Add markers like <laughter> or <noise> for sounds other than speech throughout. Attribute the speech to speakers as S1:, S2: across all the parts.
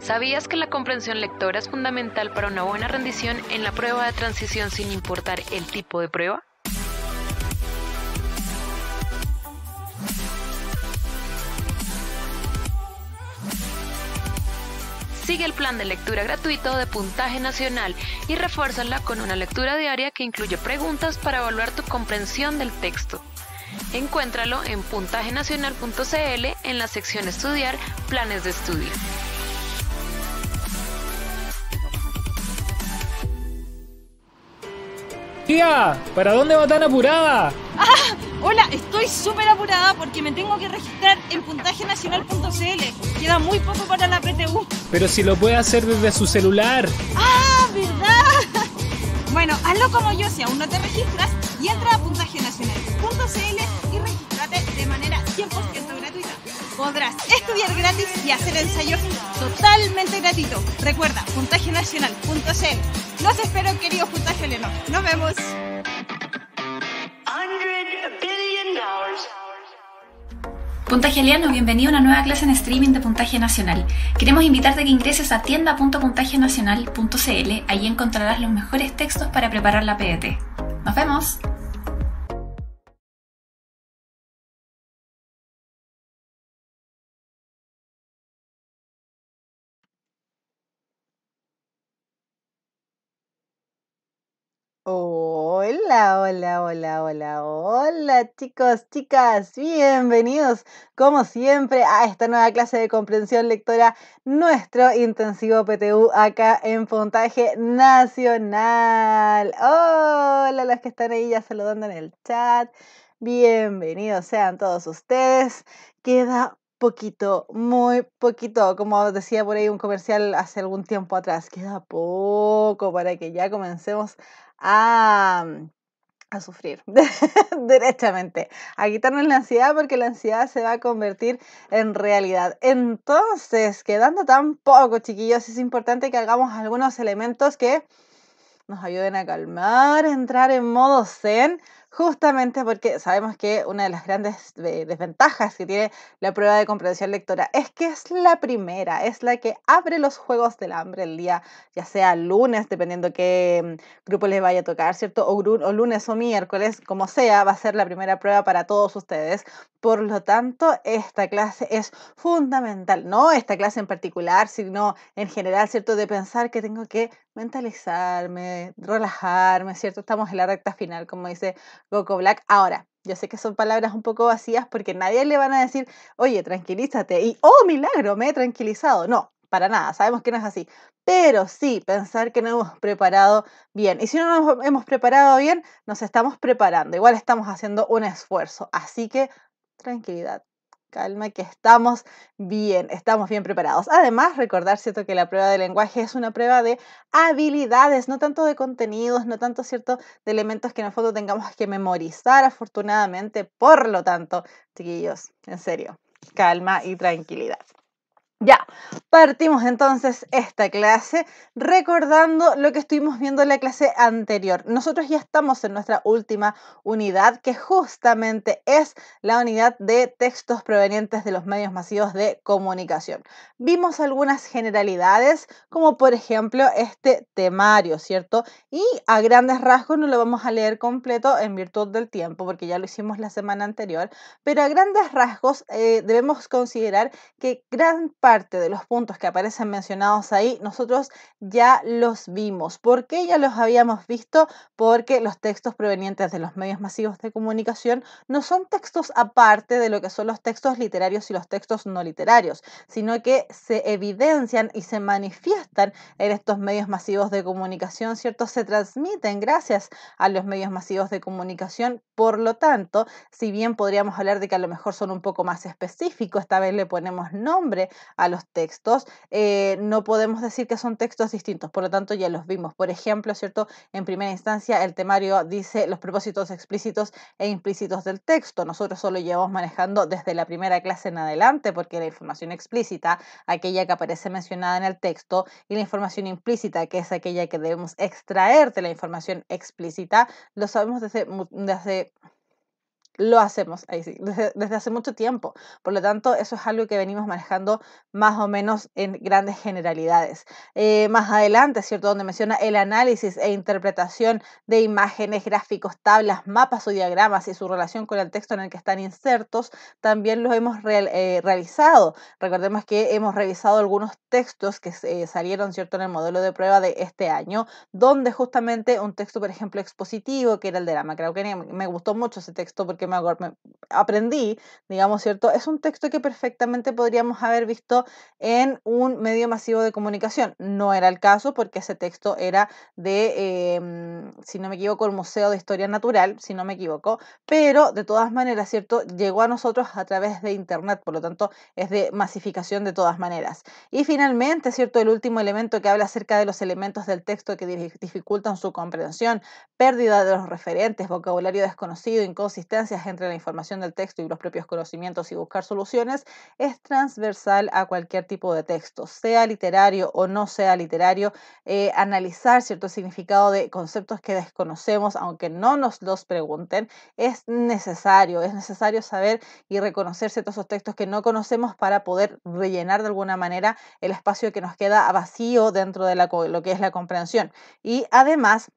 S1: ¿sabías que la comprensión lectora es fundamental para una buena rendición en la prueba de transición sin importar el tipo de prueba? Sigue el plan de lectura gratuito de puntaje nacional y refuérzala con una lectura diaria que incluye preguntas para evaluar tu comprensión del texto. Encuéntralo en puntajenacional.cl en la sección Estudiar Planes de Estudio. ¿para dónde va tan apurada? Ah, hola, estoy súper apurada porque me tengo que registrar en nacional.cl. Queda muy poco para la PTU. Pero si lo puede hacer desde su celular. Ah, ¿verdad? Bueno, hazlo como yo, si aún no te registras, y entra a puntajenacional.cl y regístrate de manera 100% podrás estudiar gratis y hacer ensayos totalmente gratis. Recuerda, puntajenacional.cl. Los espero, querido puntaje Leonor. Nos vemos. Puntaje Aliano, bienvenido a una nueva clase en streaming de Puntaje Nacional. Queremos invitarte a que ingreses a tienda.puntajenacional.cl. Allí encontrarás los mejores textos para preparar la PDT. ¡Nos vemos! Hola, hola, hola, hola, hola chicos, chicas, bienvenidos como siempre a esta nueva clase de comprensión lectora, nuestro intensivo PTU acá en Pontaje Nacional. Hola los que están ahí ya saludando en el chat, bienvenidos sean todos ustedes. Queda poquito, muy poquito, como decía por ahí un comercial hace algún tiempo atrás, queda poco para que ya comencemos Mm, a, sufrir <laughs> directamente, a quitarnos la ansiedad porque la ansiedad se va a convertir en realidad. Entonces, quedando tan poco, chiquillos, es importante que hagamos algunos elementos que nos ayuden a calmar, entrar en modo zen justamente porque sabemos que una de las grandes eh, desventajas que tiene la prueba de comprensión lectora es que es la primera, es la que abre los juegos del hambre el día, ya sea lunes, dependiendo qué mm, grupo les vaya a tocar, ¿cierto? O, lunes o miércoles, como sea, va a ser la primera prueba para todos ustedes. Por lo tanto, esta clase es fundamental, no esta clase en particular, sino en general, ¿cierto? De pensar que tengo que mentalizarme, relajarme, ¿cierto? Estamos en la recta final, como dice Coco Black. Ahora, yo sé que son palabras un poco vacías porque nadie le van a decir, oye, tranquilízate y, oh, milagro, me he tranquilizado. No, para nada, sabemos que no es así. Pero sí, pensar que no hemos preparado bien. Y si no nos hemos preparado bien, nos estamos preparando. Igual estamos haciendo un esfuerzo. Así que tranquilidad calma que estamos bien, estamos bien preparados. Además, recordar, ¿cierto?, que la prueba de lenguaje es una prueba de habilidades, no tanto de contenidos, no tanto, ¿cierto?, de elementos que nosotros tengamos que memorizar, afortunadamente. Por lo tanto, chiquillos, en serio, calma y tranquilidad. Ya, partimos entonces esta clase recordando lo que estuvimos viendo en la clase anterior. Nosotros ya estamos en nuestra última unidad, que justamente es la unidad de textos provenientes de los medios masivos de comunicación. Vimos algunas generalidades, como por ejemplo este temario, ¿cierto? Y a grandes rasgos no lo vamos a leer completo en virtud del tiempo, porque ya lo hicimos la semana anterior, pero a grandes rasgos eh, debemos considerar que gran parte de los puntos que aparecen mencionados ahí, nosotros ya los vimos. ¿Por qué ya los habíamos visto? Porque los textos provenientes de los medios masivos de comunicación no son textos aparte de lo que son los textos literarios y los textos no literarios, sino que se evidencian y se manifiestan en estos medios masivos de comunicación, ¿cierto? Se transmiten gracias a los medios masivos de comunicación. Por lo tanto, si bien podríamos hablar de que a lo mejor son un poco más específicos, esta vez le ponemos nombre a los textos. Eh, no podemos decir que son textos distintos, por lo tanto ya los vimos. Por ejemplo, ¿cierto? En primera instancia, el temario dice los propósitos explícitos e implícitos del texto. Nosotros solo llevamos manejando desde la primera clase en adelante, porque la información explícita, aquella que aparece mencionada en el texto, y la información implícita, que es aquella que debemos extraer de la información explícita, lo sabemos desde... desde lo hacemos ahí sí, desde, hace mucho tiempo. Por lo tanto, eso es algo que venimos manejando más o menos en grandes generalidades. Eh, más adelante, ¿cierto? Donde menciona el análisis e interpretación de imágenes, gráficos, tablas, mapas o diagramas y su relación con el texto en el que están insertos, también lo hemos eh, realizado. Recordemos que hemos revisado algunos textos que eh, salieron, ¿cierto?, en el modelo de prueba de este año, donde justamente un texto, por ejemplo, expositivo, que era el de la creo que me gustó mucho ese texto porque me, aprendí, digamos, ¿cierto? Es un texto que perfectamente podríamos haber visto en un medio masivo de comunicación. No era el caso porque ese texto era de, em, si no me equivoco, el Museo de Historia Natural, si no me equivoco, pero de todas maneras, ¿cierto? Llegó a nosotros a través de Internet, por lo tanto es de masificación de todas maneras. Y finalmente, ¿cierto? El último elemento que habla acerca de los elementos del texto que dificultan su comprensión, pérdida de los referentes, vocabulario desconocido, inconsistencia entre la información del texto y los propios conocimientos y buscar soluciones es transversal a cualquier tipo de texto, sea literario o no sea literario, eh, analizar cierto significado de conceptos que desconocemos, aunque no nos los pregunten, es necesario, es necesario saber y reconocer ciertos textos que no conocemos para poder rellenar de alguna manera el espacio que nos queda vacío dentro de lo que es la comprensión. Y además,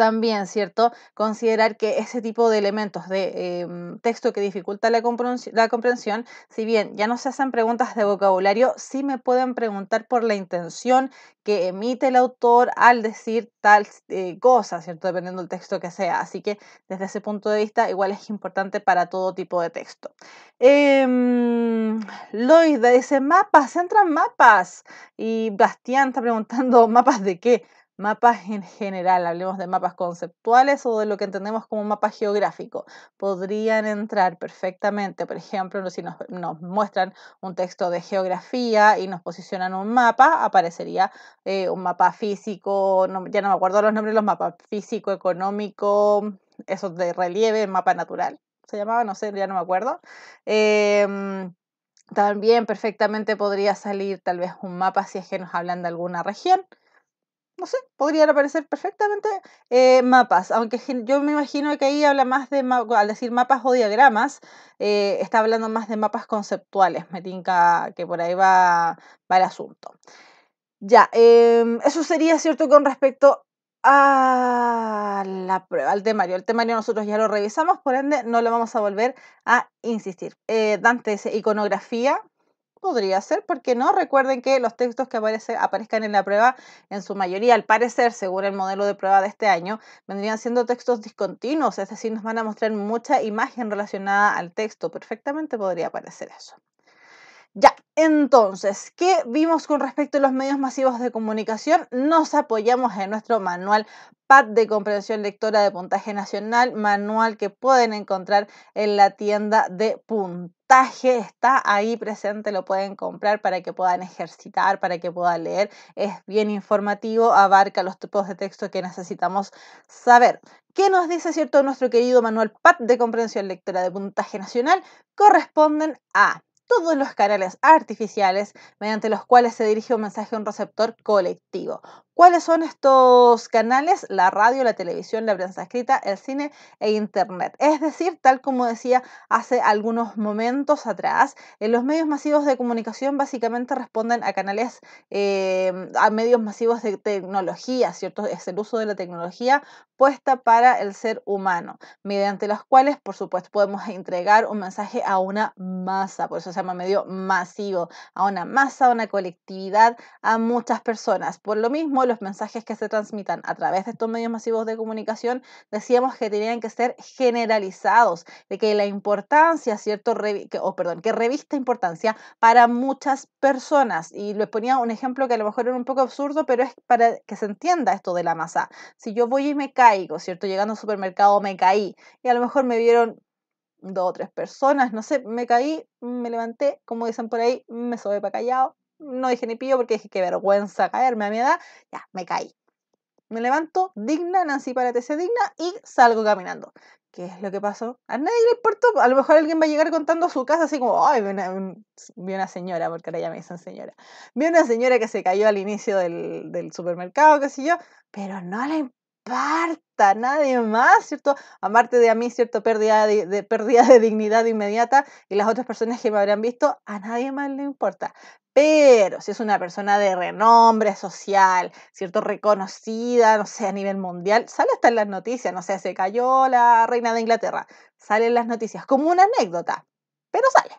S1: también, ¿cierto? Considerar que ese tipo de elementos de em, texto que dificulta la comprensión, si bien ya no se hacen preguntas de vocabulario, sí me pueden preguntar por la intención que emite el autor al decir tal eh, cosa, ¿cierto? Dependiendo del texto que sea. Así que desde ese punto de vista, igual es importante para todo tipo de texto. Eh, em, Loida dice mapas, entran mapas. Y Bastián está preguntando <laughs> mapas de qué mapas en general, hablemos de mapas conceptuales o de lo que entendemos como mapa geográfico, podrían entrar perfectamente. Por ejemplo, si nos, muestran un texto de geografía y nos posicionan un mapa, aparecería eh, un mapa físico, ya no me acuerdo los nombres los mapas, físico, económico, eso de relieve, mapa natural, se llamaba, no sé, ya no me acuerdo. Em, también perfectamente podría salir tal vez un mapa si es que nos hablan de alguna región no sé, podrían aparecer perfectamente eh, mapas, aunque yo me imagino que ahí habla más de, al decir mapas o diagramas, eh, está hablando más de mapas conceptuales, me tinca que por ahí va, va el asunto. Ya, em, eso sería cierto con respecto a la prueba, al temario. El temario nosotros ya lo revisamos, por ende no lo vamos a volver a insistir. Eh, Dante dice iconografía, Podría ser, porque no? Recuerden que los textos que aparezcan en la prueba, en su mayoría, al parecer, según el modelo de prueba de este año, vendrían siendo textos discontinuos, es decir, nos van a mostrar mucha imagen relacionada al texto. Perfectamente podría aparecer eso. Ya, entonces, ¿qué vimos con respecto a los medios masivos de comunicación? Nos apoyamos en nuestro manual PAD de comprensión lectora de puntaje nacional, manual que pueden encontrar en la tienda de puntaje. Está ahí presente, lo pueden comprar para que puedan ejercitar, para que puedan leer. Es bien informativo, abarca los tipos de texto que necesitamos saber. ¿Qué nos dice, cierto, nuestro querido manual PAD de comprensión lectora de puntaje nacional? Corresponden a todos los canales artificiales mediante los cuales se dirige un mensaje a un receptor colectivo. ¿Cuáles son estos canales? La radio, la televisión, la prensa escrita, el cine e Internet. Es decir, tal como decía hace algunos momentos atrás, en eh, los medios masivos de comunicación básicamente responden a canales, em, a medios masivos de tecnología, ¿cierto? Es el uso de la tecnología puesta para el ser humano, mediante los cuales, por supuesto, podemos entregar un mensaje a una masa, por eso se llama medio masivo, a una masa, a una colectividad, a muchas personas. Por lo mismo, los mensajes que se transmitan a través de estos medios masivos de comunicación, decíamos que tenían que ser generalizados, de que la importancia, ¿cierto? Que, perdón, que revista importancia para muchas personas. Y les ponía un ejemplo que a lo mejor era un poco absurdo, pero es para que se entienda esto de la masa. Si yo voy y me caigo, ¿cierto? Llegando al supermercado me caí y a lo mejor me vieron dos o tres personas, no sé, me caí, me levanté, como dicen por ahí, me sobe para callado, no dije ni pillo porque dije qué vergüenza caerme a mi edad, ya, me caí. Me levanto digna, Nancy párate, se digna y salgo caminando. ¿Qué es lo que pasó? A nadie le importa A lo mejor alguien va a llegar contando a su casa así como, ay, vi una, señora, porque ahora ya me dicen señora. Vi una señora que se cayó al inicio del, supermercado, qué sé yo, pero no le parta, nadie más, ¿cierto? Amarte de a mí, ¿cierto? Pérdida de, pérdida de dignidad inmediata y las otras personas que me habrán visto, a nadie más le importa. Pero si es una persona de renombre social, ¿cierto? Reconocida, no sé, a nivel mundial, sale hasta en las noticias, no sé, se cayó la reina de Inglaterra, sale en las noticias como una anécdota, pero sale.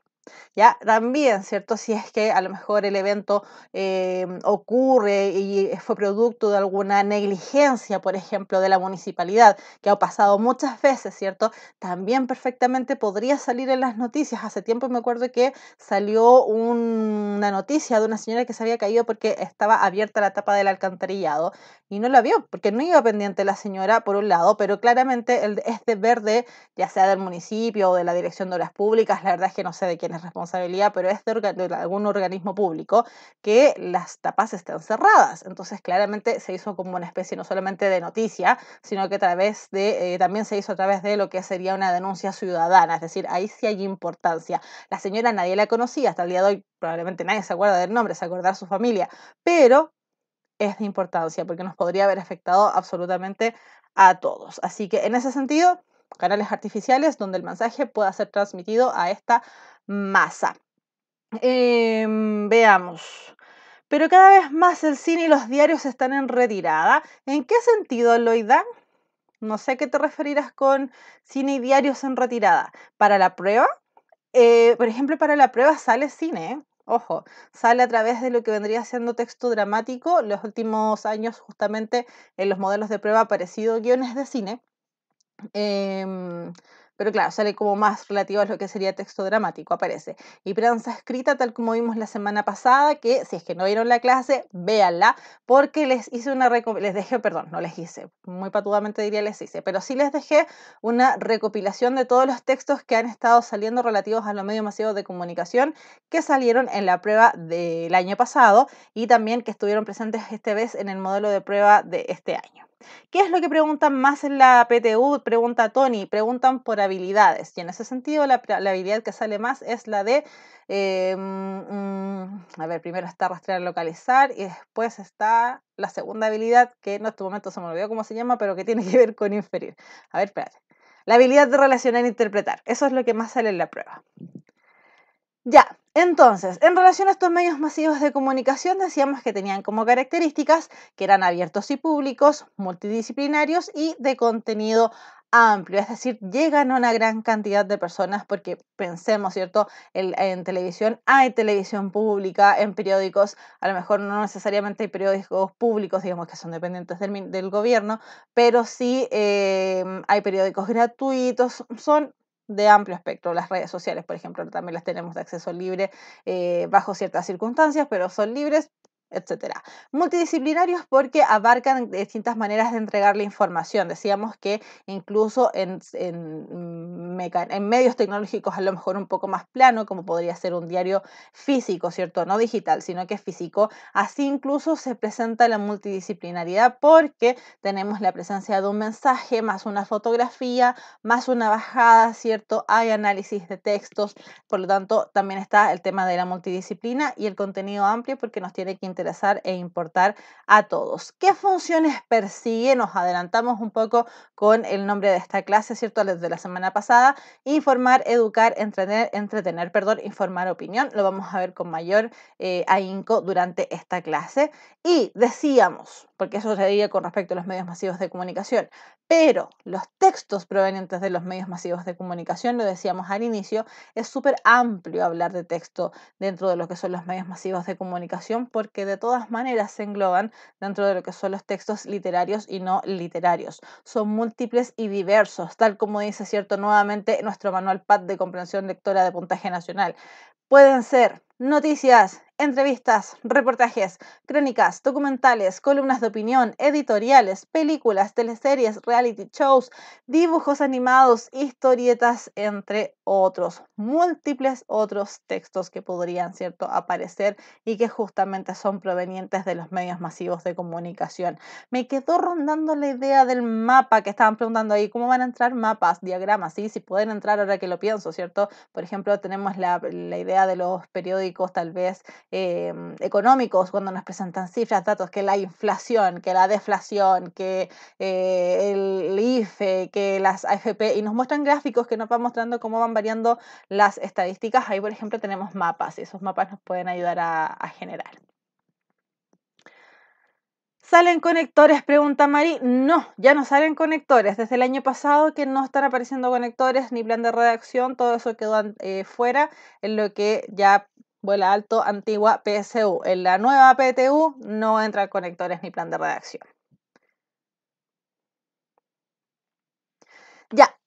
S1: ¿ya? También, ¿cierto? Si es que a lo mejor el evento eh, ocurre y fue producto de alguna negligencia, por ejemplo, de la municipalidad, que ha pasado muchas veces, ¿cierto? También perfectamente podría salir en las noticias. Hace tiempo me acuerdo que salió una noticia de una señora que se había caído porque estaba abierta la tapa del alcantarillado y no la vio, porque no iba pendiente la señora, por un lado, pero claramente el, este verde, ya sea del municipio o de la Dirección de Obras Públicas, la verdad es que no sé de quién es responsabilidad, pero es de, algún organismo público, que las tapas estén cerradas. Entonces, claramente se hizo como una especie no solamente de noticia, sino que a través de, eh, también se hizo a través de lo que sería una denuncia ciudadana, es decir, ahí sí hay importancia. La señora nadie la conocía, hasta el día de hoy probablemente nadie se acuerda del nombre, se de su familia, pero es de importancia porque nos podría haber afectado absolutamente a todos. Así que en ese sentido, canales artificiales donde el mensaje pueda ser transmitido a esta masa. Em, veamos. Pero cada vez más el cine y los diarios están en retirada. ¿En qué sentido, Loida? No sé a qué te referirás con cine y diarios en retirada. Para la prueba, eh, por ejemplo, para la prueba sale cine, ¿eh? ojo, sale a través de lo que vendría siendo texto dramático. Los últimos años, justamente en los modelos de prueba, ha aparecido guiones de cine. Em, pero claro, sale como más relativo a lo que sería texto dramático, aparece. Y prensa escrita, tal como vimos la semana pasada, que si es que no vieron la clase, véanla, porque les hice una les dejé, perdón, no les hice, muy patudamente diría les hice, pero sí les dejé una recopilación de todos los textos que han estado saliendo relativos a los medios masivos de comunicación que salieron en la prueba del año pasado y también que estuvieron presentes este vez en el modelo de prueba de este año. ¿Qué es lo que preguntan más en la PTU? Pregunta Tony, preguntan por habilidades. Y en ese sentido, la, habilidad que sale más es la de, eh, mm, mm, a ver, primero está rastrear, localizar y después está la segunda habilidad que en este momento se me olvidó cómo se llama, pero que tiene que ver con inferir. A ver, espérate. La habilidad de relacionar e interpretar. Eso es lo que más sale en la prueba. Ya, entonces, en relación a estos medios masivos de comunicación, decíamos que tenían como características que eran abiertos y públicos, multidisciplinarios y de contenido amplio, es decir, llegan a una gran cantidad de personas porque pensemos, ¿cierto? en televisión hay televisión pública, en periódicos, a lo mejor no necesariamente hay periódicos públicos, digamos que son dependientes del, gobierno, pero sí em, hay periódicos gratuitos, son de amplio espectro. Las redes sociales, por ejemplo, también las tenemos de acceso libre eh, bajo ciertas circunstancias, pero son libres etcétera. Multidisciplinarios porque abarcan distintas maneras de entregar la información. Decíamos que incluso en, en, medios tecnológicos a lo mejor un poco más plano, como podría ser un diario físico, ¿cierto? No digital, sino que físico. Así incluso se presenta la multidisciplinaridad porque tenemos la presencia de un mensaje, más una fotografía, más una bajada, ¿cierto? Hay análisis de textos, por lo tanto también está el tema de la multidisciplina y el contenido amplio porque nos tiene que interesar interesar e importar a todos. ¿Qué funciones persigue? Nos adelantamos un poco con el nombre de esta clase, ¿cierto? Desde la semana pasada. Informar, educar, entretener, entretener perdón, informar opinión. Lo vamos a ver con mayor eh, ahínco durante esta clase. Y decíamos, porque eso diría con respecto a los medios masivos de comunicación. Pero los textos provenientes de los medios masivos de comunicación, lo decíamos al inicio, es súper amplio hablar de texto dentro de lo que son los medios masivos de comunicación, porque de todas maneras se engloban dentro de lo que son los textos literarios y no literarios. Son múltiples y diversos, tal como dice, cierto, nuevamente nuestro manual PAD de comprensión lectora de puntaje nacional. Pueden ser noticias, entrevistas, reportajes, crónicas, documentales, columnas de opinión, editoriales, películas, teleseries, reality shows, dibujos animados, historietas, entre otros, múltiples otros textos que podrían, ¿cierto?, aparecer y que justamente son provenientes de los medios masivos de comunicación. Me quedó rondando la idea del mapa que estaban preguntando ahí, ¿cómo van a entrar mapas, diagramas? Sí, si pueden entrar ahora que lo pienso, ¿cierto? Por ejemplo, tenemos la, la idea de los periódicos tal vez Em, económicos cuando nos presentan cifras, datos que la inflación, que la deflación, que eh, el IFE, que las AFP, y nos muestran gráficos que nos van mostrando cómo van variando las estadísticas. Ahí, por ejemplo, tenemos mapas y esos mapas nos pueden ayudar a, generar. ¿Salen conectores? Pregunta Mari. No, ya no salen conectores. Desde el año pasado que no están apareciendo conectores ni plan de redacción, todo eso quedó eh, fuera en lo que ya Vuela Alto Antigua PSU. En la nueva PTU no entra conectores ni plan de redacción.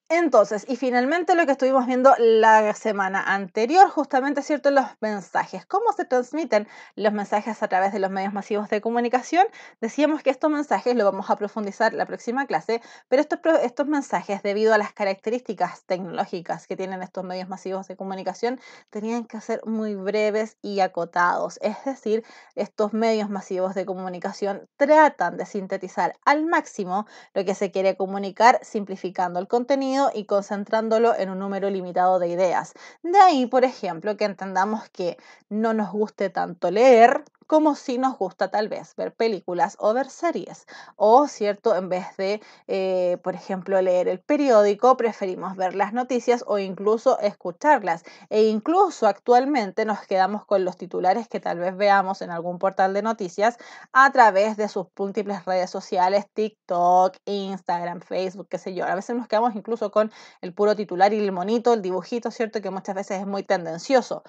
S1: Entonces, y finalmente lo que estuvimos viendo la semana anterior, justamente, ¿cierto? Los mensajes. ¿Cómo se transmiten los mensajes a través de los medios masivos de comunicación? Decíamos que estos mensajes, lo vamos a profundizar la próxima clase, pero estos, estos mensajes, debido a las características tecnológicas que tienen estos medios masivos de comunicación, tenían que ser muy breves y acotados. Es decir, estos medios masivos de comunicación tratan de sintetizar al máximo lo que se quiere comunicar, simplificando el contenido y concentrándolo en un número limitado de ideas. De ahí, por ejemplo, que entendamos que no nos guste tanto leer, como si nos gusta tal vez ver películas o ver series. O, ¿cierto? En vez de, eh, por ejemplo, leer el periódico, preferimos ver las noticias o incluso escucharlas. E incluso actualmente nos quedamos con los titulares que tal vez veamos en algún portal de noticias a través de sus múltiples redes sociales, TikTok, Instagram, Facebook, qué sé yo. A veces nos quedamos incluso con el puro titular y el monito, el dibujito, ¿cierto? Que muchas veces es muy tendencioso.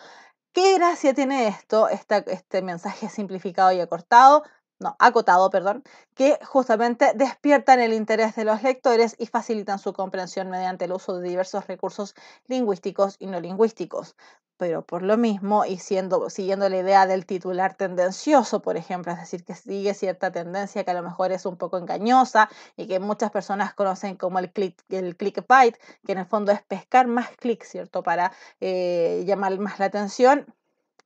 S1: ¿Qué gracia tiene esto, este mensaje simplificado y acortado? no, acotado, perdón, que justamente despiertan el interés de los lectores y facilitan su comprensión mediante el uso de diversos recursos lingüísticos y no lingüísticos. Pero por lo mismo, y siendo, siguiendo la idea del titular tendencioso, por ejemplo, es decir, que sigue cierta tendencia que a lo mejor es un poco engañosa y que muchas personas conocen como el, click, el clickbait, que en el fondo es pescar más clics, ¿cierto? Para eh, llamar más la atención,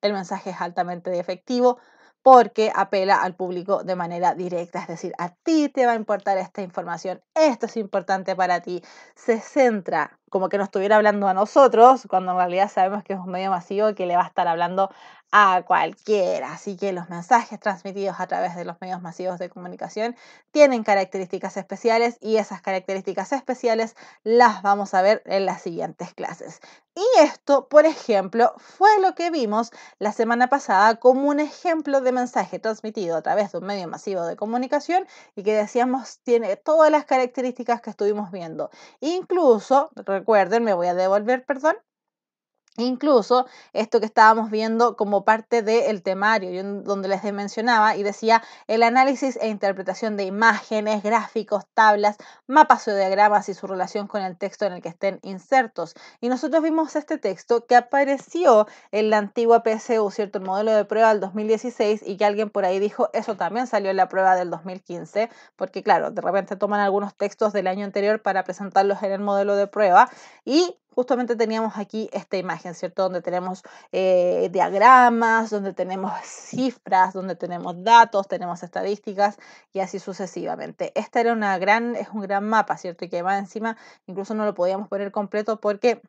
S1: el mensaje es altamente efectivo, porque apela al público de manera directa, es decir, a ti te va a importar esta información, esto es importante para ti, se centra como que nos estuviera hablando a nosotros, cuando en realidad sabemos que es un medio masivo que le va a estar hablando a cualquiera. Así que los mensajes transmitidos a través de los medios masivos de comunicación tienen características especiales y esas características especiales las vamos a ver en las siguientes clases. Y esto, por ejemplo, fue lo que vimos la semana pasada como un ejemplo de mensaje transmitido a través de un medio masivo de comunicación y que decíamos tiene todas las características que estuvimos viendo. Incluso, recuerden, me voy a devolver, perdón, Incluso esto que estábamos viendo como parte del temario, donde les mencionaba y decía el análisis e interpretación de imágenes, gráficos, tablas, mapas o diagramas y su relación con el texto en el que estén insertos. Y nosotros vimos este texto que apareció en la antigua PSU, ¿cierto? El modelo de prueba del 2016 y que alguien por ahí dijo, eso también salió en la prueba del 2015, porque claro, de repente toman algunos textos del año anterior para presentarlos en el modelo de prueba y justamente teníamos aquí esta imagen, ¿cierto? Donde tenemos eh, diagramas, donde tenemos <laughs> cifras, donde tenemos datos, tenemos estadísticas y así sucesivamente. Esta era una gran, es un gran mapa, ¿cierto? Y que va encima, incluso no lo podíamos poner completo porque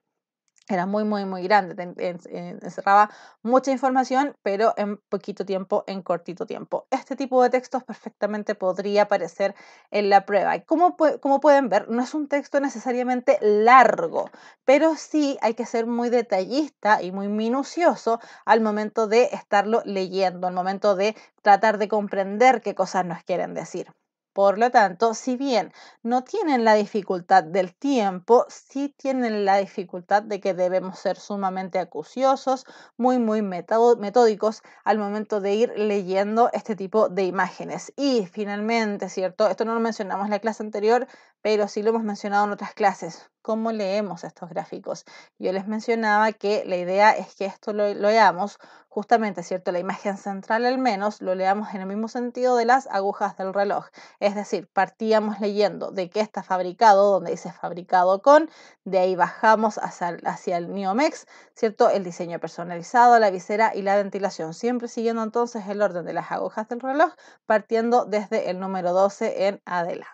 S1: era muy, muy, muy grande, encerraba mucha información, pero en poquito tiempo, en cortito tiempo. Este tipo de textos perfectamente podría aparecer en la prueba. Y como, como pueden ver, no es un texto necesariamente largo, pero sí hay que ser muy detallista y muy minucioso al momento de estarlo leyendo, al momento de tratar de comprender qué cosas nos quieren decir. Por lo tanto, si bien no tienen la dificultad del tiempo, sí tienen la dificultad de que debemos ser sumamente acuciosos, muy, muy metódicos al momento de ir leyendo este tipo de imágenes. Y finalmente, ¿cierto? Esto no lo mencionamos en la clase anterior, pero sí lo hemos mencionado en otras clases, cómo leemos estos gráficos. Yo les mencionaba que la idea es que esto lo, leamos, justamente, ¿cierto? La imagen central al menos lo leamos en el mismo sentido de las agujas del reloj. Es decir, partíamos leyendo de qué está fabricado, donde dice fabricado con, de ahí bajamos hacia, el Neomex, ¿cierto? El diseño personalizado, la visera y la ventilación, siempre siguiendo entonces el orden de las agujas del reloj, partiendo desde el número 12 en adelante.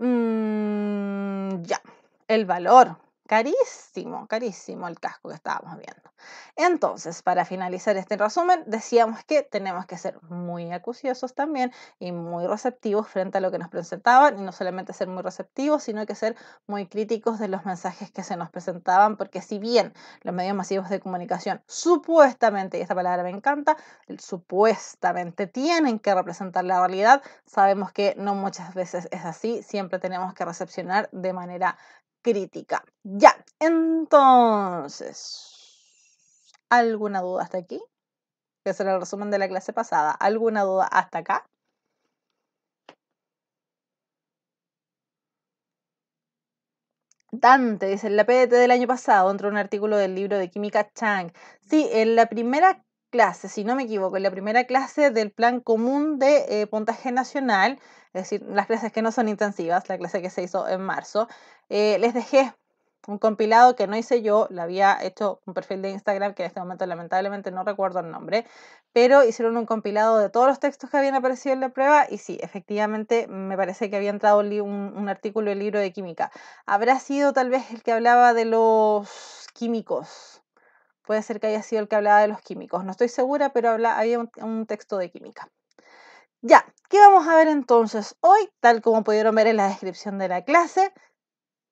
S1: Mm, ya, el valor. Carísimo, carísimo el casco que estábamos viendo. Entonces, para finalizar este resumen, decíamos que tenemos que ser muy acuciosos también y muy receptivos frente a lo que nos presentaban y no solamente ser muy receptivos, sino que ser muy críticos de los mensajes que se nos presentaban, porque si bien los medios masivos de comunicación supuestamente, y esta palabra me encanta, supuestamente tienen que representar la realidad, sabemos que no muchas veces es así, siempre tenemos que recepcionar de manera crítica. Ya, entonces, ¿alguna duda hasta aquí? Que será el resumen de la clase pasada. ¿Alguna duda hasta acá? Dante dice, en la PDT del año pasado entró un artículo del libro de Química Chang. Sí, en la primera clases, si no me equivoco, en la primera clase del plan común de eh, puntaje nacional, es decir, las clases que no son intensivas, la clase que se hizo en marzo, eh, les dejé un compilado que no hice yo, lo había hecho un perfil de Instagram que en este momento lamentablemente no recuerdo el nombre, pero hicieron un compilado de todos los textos que habían aparecido en la prueba y sí, efectivamente me parece que había entrado un, un artículo del libro de química. Habrá sido tal vez el que hablaba de los químicos, Puede ser que haya sido el que hablaba de los químicos, no estoy segura, pero había un, texto de química. Ya, ¿qué vamos a ver entonces hoy? Tal como pudieron ver en la descripción de la clase,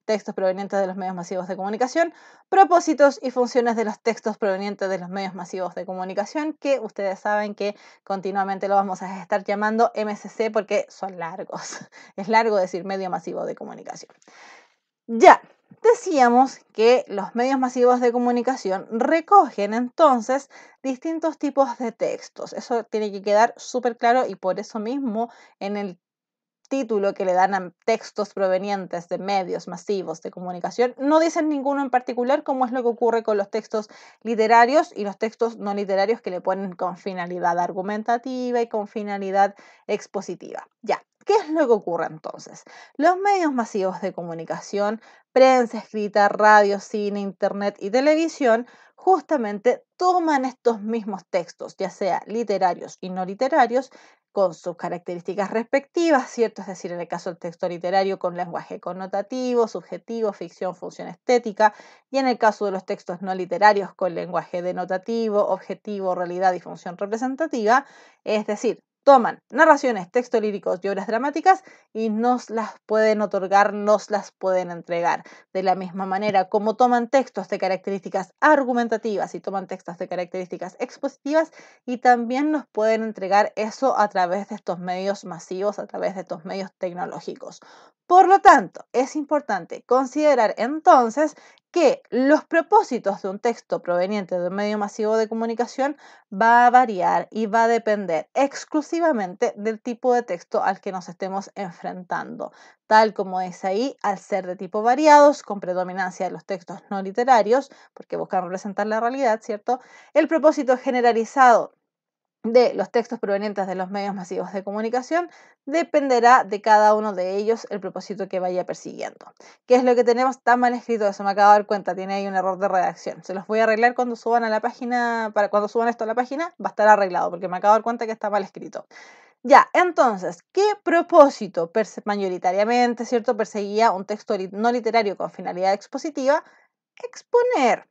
S1: textos provenientes de los medios masivos de comunicación, propósitos y funciones de los textos provenientes de los medios masivos de comunicación, que ustedes saben que continuamente lo vamos a estar llamando MSC porque son largos. <laughs> Es largo decir medio masivo de comunicación. Ya, Decíamos que los medios masivos de comunicación recogen entonces distintos tipos de textos. Eso tiene que quedar súper claro y por eso mismo en el título que le dan a textos provenientes de medios masivos de comunicación, no dicen ninguno en particular, como es lo que ocurre con los textos literarios y los textos no literarios que le ponen con finalidad argumentativa y con finalidad expositiva. Ya, ¿qué es lo que ocurre entonces? Los medios masivos de comunicación prensa escrita, radio, cine, internet y televisión, justamente toman estos mismos textos, ya sea literarios y no literarios, con sus características respectivas, ¿cierto? Es decir, en el caso del texto literario con lenguaje connotativo, subjetivo, ficción, función estética, y en el caso de los textos no literarios con lenguaje denotativo, objetivo, realidad y función representativa, es decir, toman narraciones, textos líricos y obras dramáticas y nos las pueden otorgar, nos las pueden entregar. De la misma manera, como toman textos de características argumentativas y toman textos de características expositivas y también nos pueden entregar eso a través de estos medios masivos, a través de estos medios tecnológicos. Por lo tanto, es importante considerar entonces que los propósitos de un texto proveniente de un medio masivo de comunicación va a variar y va a depender exclusivamente del tipo de texto al que nos estemos enfrentando. Tal como es ahí, al ser de tipo variados, con predominancia de los textos no literarios, porque buscan representar la realidad, ¿cierto? El propósito generalizado de los textos provenientes de los medios masivos de comunicación, dependerá de cada uno de ellos el propósito que vaya persiguiendo. ¿Qué es lo que tenemos tan mal escrito? Eso me acabo de dar cuenta, tiene ahí un error de redacción. Se los voy a arreglar cuando suban a la página, cuando suban esto a la página, va a estar arreglado, porque me acabo de dar cuenta que está mal escrito. Ya, entonces, ¿qué propósito mayoritariamente, cierto, perseguía un texto no literario con finalidad expositiva? Exponer